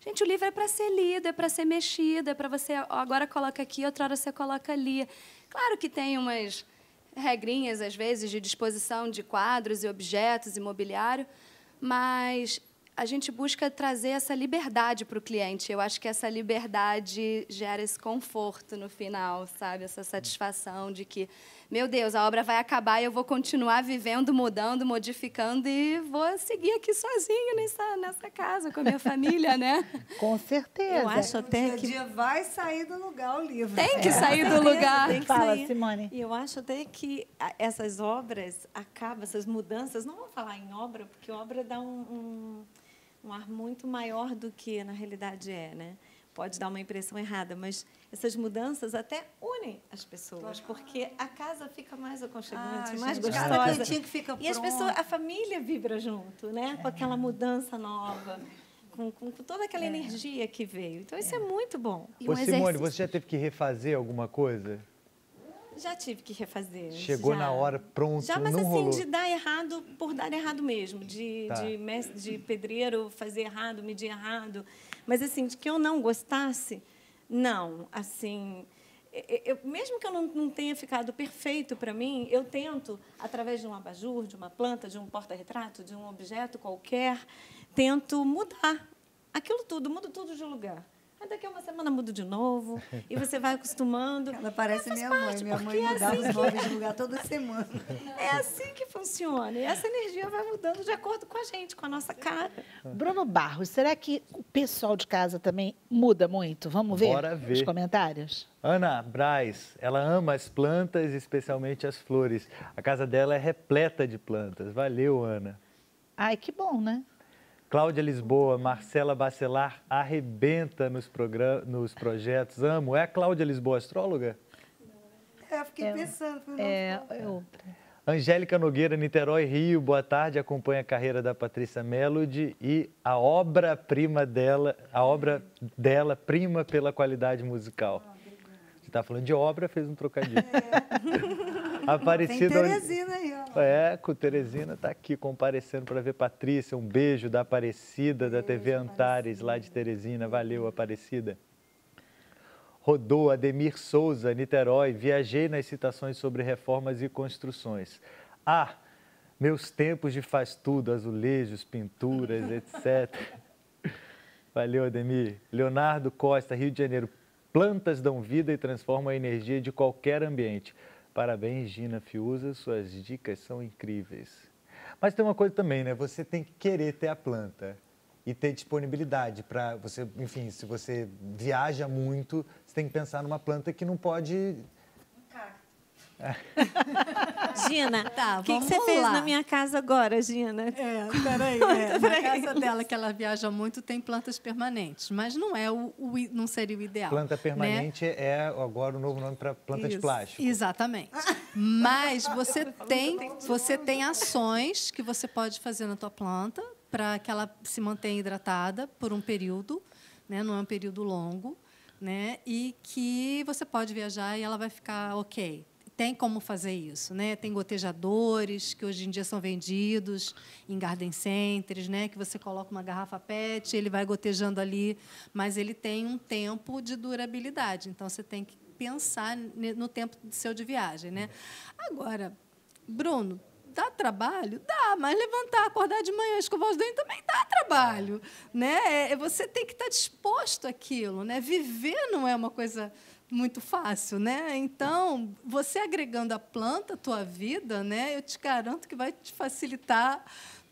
[SPEAKER 5] Gente, o livro é para ser lido, é para ser mexido, é para você agora coloca aqui, outra hora você coloca ali. Claro que tem umas regrinhas às vezes de disposição de quadros e objetos e mobiliário, mas a gente busca trazer essa liberdade para o cliente. Eu acho que essa liberdade gera esse conforto no final, sabe? Essa satisfação de que meu Deus, a obra vai acabar e eu vou continuar vivendo, mudando, modificando e vou seguir aqui sozinho nessa, nessa casa com a minha família, né? com certeza. Eu acho até que... dia
[SPEAKER 6] vai sair do lugar o livro. Tem que é. sair do lugar. Tem que Fala, sair. Simone. E
[SPEAKER 5] eu acho até
[SPEAKER 6] que essas obras acabam, essas mudanças, não vou falar em obra, porque obra dá um, um, um ar muito maior do que na realidade é, né? pode dar uma impressão errada, mas essas mudanças até unem as pessoas, porque a casa fica mais aconchegante, ah, mais gente, gostosa. Que e as pessoas, a família vibra junto, né? Com aquela mudança nova. Com, com, toda aquela é. energia que veio. Então, isso é, é muito bom. E Ô, um Simone, exercício. você já
[SPEAKER 2] teve que refazer alguma coisa?
[SPEAKER 6] Já tive que refazer. Chegou já, na hora,
[SPEAKER 2] pronto, Já, mas assim, rolou. de dar
[SPEAKER 6] errado por dar errado mesmo. De, tá. de, mestre, de pedreiro fazer errado, medir errado. Mas, assim, de que eu não gostasse, não. Assim, eu, mesmo que eu não, não tenha ficado perfeito para mim, eu tento, através de um abajur, de uma planta, de um porta-retrato, de um objeto qualquer, tento mudar aquilo tudo, mudo tudo de lugar. Mas daqui a uma semana muda de novo. E você vai acostumando. Ela parece minha mãe. minha mãe é mudava assim os móveis de lugar toda semana. É assim que funciona. E essa energia vai mudando de acordo com a gente, com a nossa cara.
[SPEAKER 1] Bruno Barros, será que o pessoal de casa também muda muito? Vamos ver, Bora ver. os comentários?
[SPEAKER 2] Ana Braz, ela ama as plantas, especialmente as flores. A casa dela é repleta de plantas. Valeu, Ana.
[SPEAKER 1] Ai, que bom, né?
[SPEAKER 2] Cláudia Lisboa, Marcela Bacelar arrebenta nos, programas, nos projetos. Amo. É a Cláudia Lisboa astróloga?
[SPEAKER 1] É, eu fiquei é, pensando. É, é outra.
[SPEAKER 2] Angélica Nogueira, Niterói, Rio. Boa tarde. Acompanha a carreira da Patrícia Melody e a obra-prima dela, a obra dela, prima pela qualidade musical. Ah, Você está falando de obra, fez um trocadilho. É. Aparecida. Tem Teresina aí, ó. É, com Teresina tá aqui comparecendo para ver Patrícia. Um beijo da Aparecida, da TV Antares, Aparecida. lá de Teresina. Valeu, Aparecida. Rodou, Ademir Souza, Niterói. Viajei nas citações sobre reformas e construções. Ah, meus tempos de faz tudo, azulejos, pinturas, etc. Valeu, Ademir. Leonardo Costa, Rio de Janeiro. Plantas dão vida e transformam a energia de qualquer ambiente. Parabéns, Gina Fiuza, suas dicas são incríveis. Mas tem uma coisa também, né? Você tem que querer ter a planta e ter disponibilidade para você, enfim, se você viaja muito, você tem que pensar numa planta que não pode
[SPEAKER 6] Gina, tá, o tá, que, que, você fez na minha casa agora, Gina? É, peraí. É,
[SPEAKER 4] na casa dela, que ela viaja muito, tem plantas permanentes, mas não é o, o não seria o ideal. Planta né? permanente
[SPEAKER 2] né? é agora o novo nome para plantas Isso. plásticas.
[SPEAKER 4] Exatamente. Mas você tem, você tem ações que você pode fazer na tua planta para que ela se mantenha hidratada por um período, né? não é um período longo, né? e que você pode viajar e ela vai ficar ok tem como fazer isso, né? Tem gotejadores que hoje em dia são vendidos em garden centers, né? Que você coloca uma garrafa PET, ele vai gotejando ali, mas ele tem um tempo de durabilidade. Então você tem que pensar no tempo seu de viagem, né? Agora, Bruno, dá trabalho? Dá, mas levantar, acordar de manhã, escovar os dentes também dá trabalho, né? É, você tem que estar tá disposto àquilo, né? Viver não é uma coisa muito fácil, né? Então, você agregando a planta à tua
[SPEAKER 5] vida, né? Eu te garanto que vai te facilitar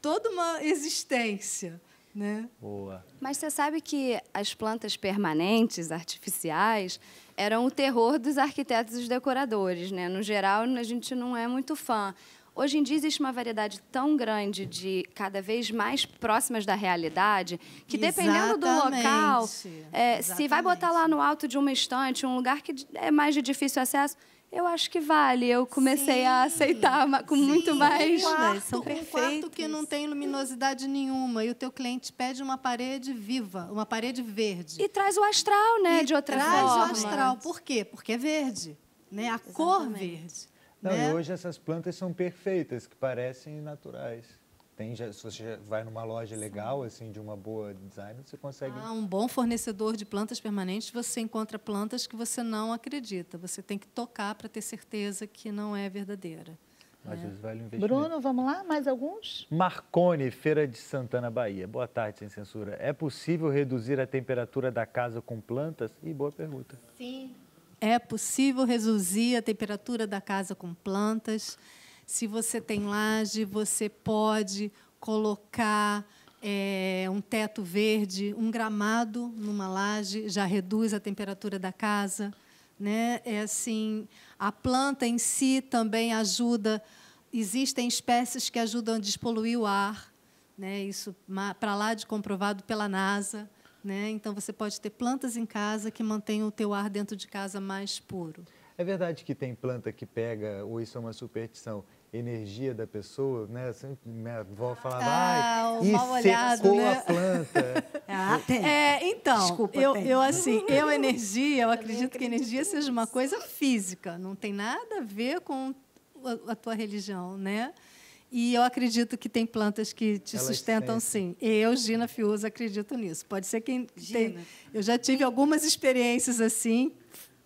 [SPEAKER 5] toda uma existência, né? Boa. Mas você sabe que as plantas permanentes, artificiais, eram o terror dos arquitetos e dos decoradores, né? No geral, a gente não é muito fã. Hoje em dia existe uma variedade tão grande de cada vez mais próximas da realidade que dependendo Exatamente. do local, é, se vai botar lá no alto de uma estante, um lugar que é mais de difícil acesso, eu acho que vale. Eu comecei sim, a aceitar com sim, muito mais. Um quarto, São perfeitos. um quarto
[SPEAKER 4] que não tem luminosidade nenhuma e o teu cliente pede uma parede viva, uma parede verde. E
[SPEAKER 5] traz o astral, né? E de outra traz forma. Traz o astral.
[SPEAKER 4] Por quê? Porque é verde, né? A Exatamente. cor verde. Não, né? e hoje
[SPEAKER 2] essas plantas são perfeitas, que parecem naturais. Tem, se você vai numa loja legal, assim, de uma boa design, você consegue. Ah, um
[SPEAKER 4] bom fornecedor de plantas permanentes, você encontra plantas que você não acredita. Você tem que tocar para ter certeza que não é verdadeira. Né? vale um Bruno, vamos lá? Mais alguns?
[SPEAKER 2] Marconi, Feira de Santana, Bahia. Boa tarde, sem censura. É possível reduzir a temperatura da casa com plantas? E boa
[SPEAKER 4] pergunta. Sim, é possível reduzir a temperatura da casa com plantas. Se você tem laje, você pode colocar é, um teto verde, um gramado numa laje, já reduz a temperatura da casa. Né? É assim, a planta em si também ajuda. Existem espécies que ajudam a despoluir o ar. Né? Isso para lá de comprovado pela NASA. Né? Então você pode ter plantas em casa que mantenham o teu ar dentro de casa mais puro.
[SPEAKER 2] É verdade que tem planta que pega, ou isso é uma superstição, energia da pessoa, né? Sempre assim, minha avó falava, ah, ai, e secou né? a
[SPEAKER 4] planta. ah, tem. É, então, Desculpa, eu, eu assim, eu energia, eu acredito que energia seja uma coisa física, não tem nada a ver com a tua religião, né? E eu acredito que tem plantas que te Elas sustentam crescem. sim. Eu, Gina Fiuza, acredito nisso. Pode ser quem tem. Eu já tive algumas experiências assim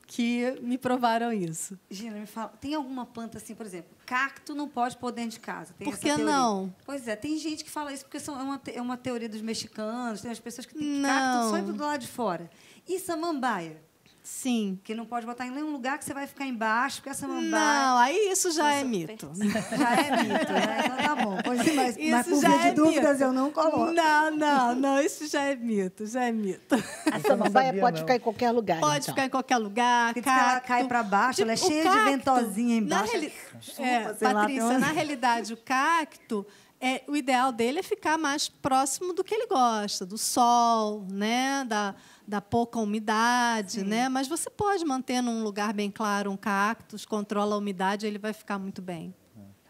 [SPEAKER 4] que me provaram isso.
[SPEAKER 3] Gina, me fala, tem alguma planta assim, por exemplo, cacto não pode pôr dentro de casa? Tem por que não? Pois é, tem gente que fala isso porque são, é, uma, é uma teoria dos mexicanos, tem as pessoas que tem não. cacto só do lado de fora. E samambaia? Sim. Que não pode botar em nenhum lugar que você vai ficar embaixo, porque essa samambaia... É não, aí isso já é
[SPEAKER 4] mito. já é mito, né? Então tá bom. Pois mas, isso mas por de é dúvidas mito. eu não coloco. Não, não, não, isso já é mito, já é mito. A samambaia pode não. ficar em qualquer lugar, Pode então. ficar em qualquer lugar. Porque cacto, ela cai para baixo, tipo, ela é cheia cacto, de ventosinha embaixo. reali... é, Patrícia, lá, na realidade, o cacto... É, o ideal dele é ficar mais próximo do que ele gosta, do sol, né, da, da pouca umidade, Sim. né? Mas você pode manter num lugar bem claro um cactus, controla a umidade, ele vai ficar muito bem.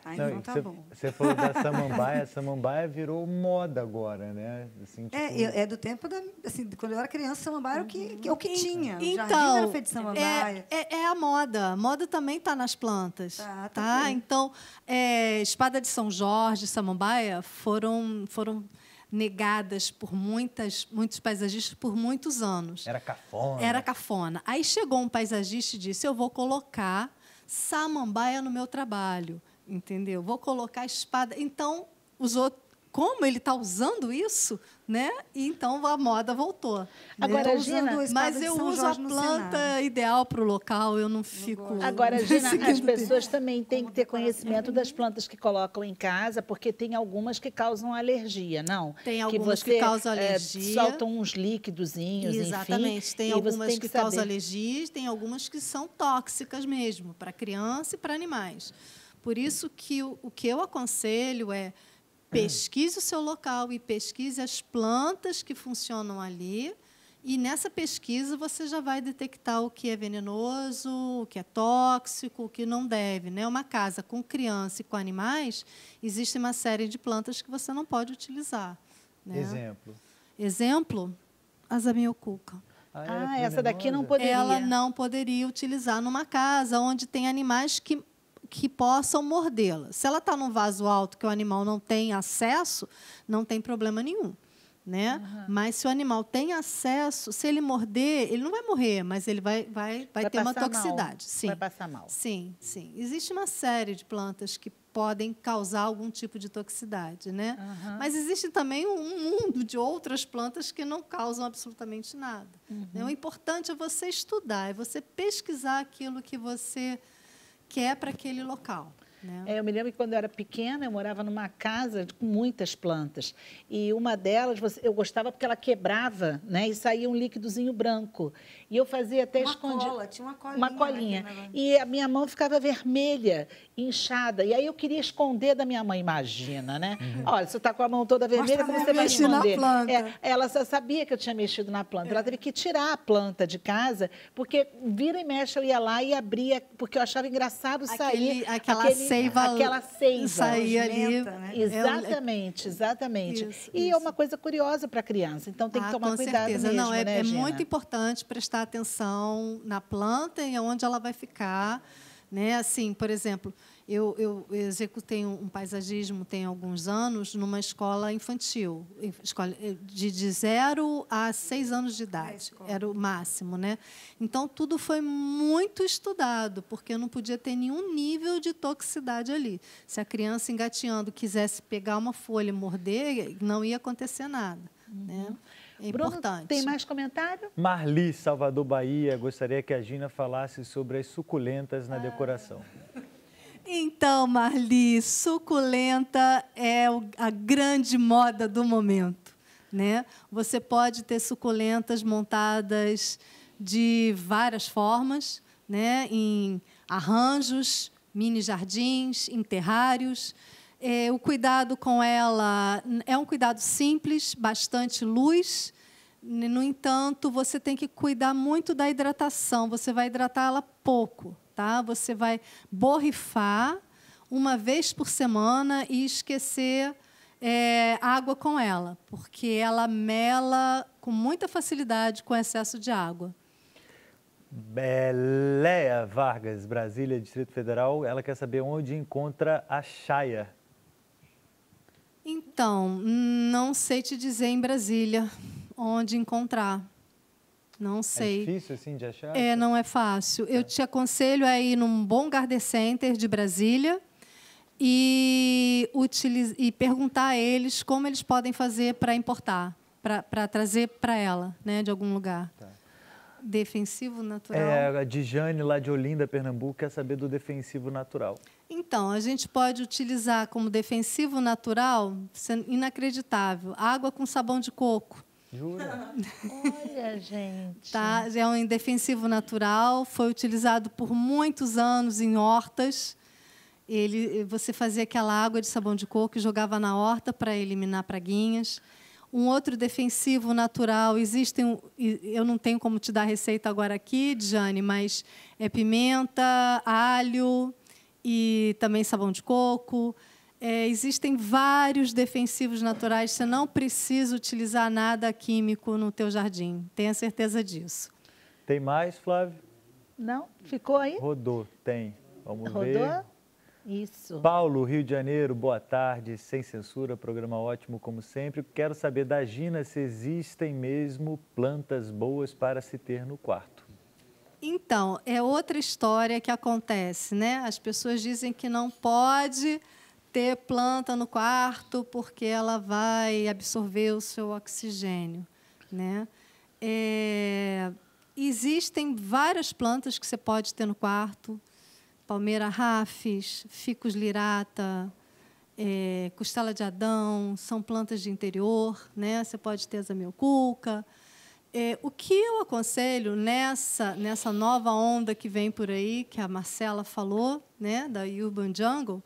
[SPEAKER 4] Ah,
[SPEAKER 2] então Não, tá cê, bom. Você falou da samambaia, a samambaia virou moda agora, né? Assim, é, tipo... é,
[SPEAKER 4] é do tempo da. Assim, quando eu era criança, samambaia era o que, uhum. que, é o que tinha. Então, era feito de samambaia. É, é, é, a moda. A moda também está nas plantas. Tá, tá, tá? Então, é, espada de São Jorge, samambaia foram. foram negadas por muitas, muitos paisagistas por muitos anos.
[SPEAKER 2] Era cafona.
[SPEAKER 4] Era cafona. Aí chegou um paisagista e disse: Eu vou colocar samambaia no meu trabalho, entendeu? Vou colocar espada. Então, os outros como ele está usando isso, né? E então a moda voltou. Né? Agora, então, Gina, mas eu uso Jorge a planta ideal para o local, eu não fico. Agora, Gina, as pessoas também têm que ter
[SPEAKER 1] conhecimento das plantas que colocam em casa, porque tem algumas que causam alergia, não? Tem algumas que, você, que causam é, alergia. É, soltam uns líquidozinhos, Exatamente. Enfim, tem algumas tem que, que causam
[SPEAKER 4] alergias, tem algumas que são tóxicas mesmo, para criança e para animais. Por isso que o, o que eu aconselho é pesquise o seu local e pesquise as plantas que funcionam ali. E nessa pesquisa você já vai detectar o que é venenoso, o que é tóxico, o que não deve. Né? Uma casa com criança e com animais, existe uma série de plantas que você não pode utilizar. Né? Exemplo. Exemplo, a zamioculca. Ah, é, ah é essa daqui não poderia. Ela não poderia utilizar numa casa onde tem animais que que possam mordê-la. Se ela está num vaso alto que o animal não tem acesso, não tem problema nenhum. Né? Uhum. Mas se o animal tem acesso, se ele morder, ele não vai morrer, mas ele vai, vai, vai, vai ter uma toxicidade. Mal. Sim. Vai passar mal. Sim, sim. Existe uma série de plantas que podem causar algum tipo de toxicidade, né? Uhum. Mas existe também um mundo de outras plantas que não causam absolutamente nada. Né? Uhum. Né? O importante é você estudar, é você pesquisar aquilo que você quer para aquele local.
[SPEAKER 1] Né? É, eu me lembro que quando eu era pequena, eu morava numa casa com muitas plantas. E uma delas, eu gostava porque ela quebrava né, e saía um líquidozinho branco. E eu fazia até escondido. Uma cola, tinha uma colinha. Uma colinha. E a minha mão ficava vermelha, inchada. E aí eu queria esconder da minha mãe, imagina, né? Uhum. Olha, você está com a mão toda vermelha, como você vai esconder? É, ela só sabia que eu tinha mexido na planta. É. Ela teve que tirar a planta de casa, porque vira e mexe eu ia lá e abria, porque eu achava engraçado sair. Aquele, aquela aquele, seiva. Aquela seiva. Sair ali. Né? Exatamente, exatamente. Isso, e isso. é uma coisa curiosa para criança, então tem que ah, tomar cuidado certeza. mesmo, Não, é, né, é muito
[SPEAKER 4] importante prestar prestar atenção na planta e onde ela vai ficar. Né? Assim, por exemplo, eu, eu executei um paisagismo tem alguns anos numa escola infantil, escola eh, de, de zero a seis anos de idade, era o máximo. Né? Então, tudo foi muito estudado, porque não podia ter nenhum nível de toxicidade ali. Se a criança engateando quisesse pegar uma folha e morder, não ia acontecer nada. Né? Uhum. Né? Importante. É Bruno, tem mais comentário?
[SPEAKER 2] Marli, Salvador Bahia, gostaria que a Gina falasse sobre as suculentas na ah. decoração.
[SPEAKER 4] Então, Marli, suculenta é a grande moda do momento. Né? Você pode ter suculentas montadas de várias formas, né? em arranjos, mini jardins, em terrários. É, o cuidado com ela é um cuidado simples, bastante luz. No entanto, você tem que cuidar muito da hidratação. Você vai hidratar ela pouco, tá? Você vai borrifar uma vez por semana e esquecer é, água com ela, porque ela mela com muita facilidade com excesso de água.
[SPEAKER 2] Beléia Vargas, Brasília, Distrito Federal, ela quer saber onde encontra a chaya
[SPEAKER 4] então, não sei te dizer em Brasília onde encontrar. Não é sei. É difícil assim de achar? É, não é fácil. Eu é. te aconselho a ir num bom garden center de Brasília e, utiliz... e perguntar a eles como eles podem fazer para importar, para trazer para ela, né, de algum lugar. Tá. Defensivo natural? É,
[SPEAKER 2] a Dijane, lá de Olinda, Pernambuco, quer saber do defensivo natural.
[SPEAKER 4] Então, a gente pode utilizar como defensivo natural, inacreditável, água com sabão de coco.
[SPEAKER 1] Jura? Olha, gente. Tá? É um
[SPEAKER 4] defensivo natural, foi utilizado por muitos anos em hortas. Ele, você fazia aquela água de sabão de coco e jogava na horta para eliminar praguinhas. Um outro defensivo natural, existem, eu não tenho como te dar receita agora aqui, Jane, mas é pimenta, alho, e também sabão de coco. É, existem vários defensivos naturais. Você não precisa utilizar nada químico no teu jardim. Tenha certeza disso.
[SPEAKER 2] Tem mais, Flávio?
[SPEAKER 4] Não? Ficou aí?
[SPEAKER 2] Rodou, tem. Vamos Rodou? ver. Isso. Paulo, Rio de Janeiro, boa tarde. Sem censura, programa ótimo como sempre. Quero saber da Gina se existem mesmo plantas boas para se ter no quarto.
[SPEAKER 4] Então, é outra história que acontece, né? As pessoas dizem que não pode ter planta no quarto porque ela vai absorver o seu oxigênio, né? É, existem várias plantas que você pode ter no quarto: palmeira rafis, ficus lirata, é, costela de Adão, são plantas de interior, né? Você pode ter as zamioculca, é, o que eu aconselho nessa, nessa nova onda que vem por aí, que a Marcela falou, né, da Urban Jungle,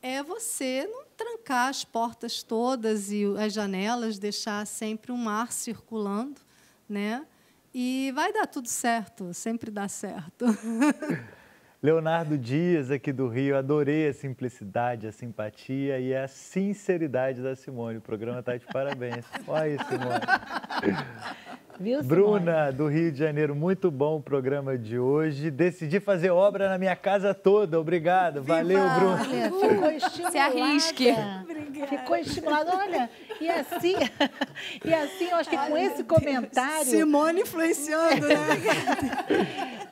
[SPEAKER 4] é você não trancar as portas todas e as janelas, deixar sempre um ar circulando, né? E vai dar tudo certo, sempre dá certo.
[SPEAKER 2] Leonardo Dias, aqui do Rio, adorei a simplicidade, a simpatia e a sinceridade da Simone. O programa está de parabéns. Olha aí, Simone.
[SPEAKER 1] Viu, Bruna,
[SPEAKER 2] do Rio de Janeiro, muito bom o programa de hoje. Decidi fazer obra na minha casa toda. Obrigado. Viva. Valeu, Bruna.
[SPEAKER 5] Ficou estimulada. Se arrisque.
[SPEAKER 1] Obrigada. Ficou estimulada. Olha, e assim, e assim, eu acho que Ai, com esse comentário. Simone influenciando, né?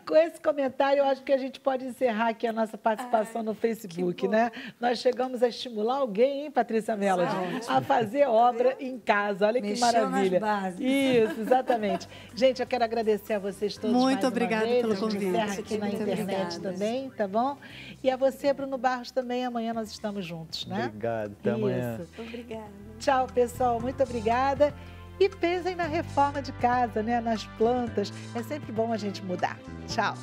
[SPEAKER 1] com esse comentário, eu acho que a gente pode encerrar aqui a nossa participação Ai, no Facebook, né? Nós chegamos a estimular alguém, hein, Patrícia Melas? A fazer obra em casa. Olha Mexeu que maravilha. Nas bases. Isso, exatamente. Exatamente. Gente, eu quero agradecer a vocês todos. Muito obrigada pelo convite. Encerra aqui na internet obrigada. também, tá bom? E a você, Bruno Barros, também. Amanhã nós estamos juntos,
[SPEAKER 2] né? Obrigado. Até Isso. amanhã.
[SPEAKER 3] Obrigada.
[SPEAKER 1] Tchau, pessoal. Muito obrigada. E pensem na reforma de casa, né? Nas plantas. É sempre bom a gente mudar. Tchau.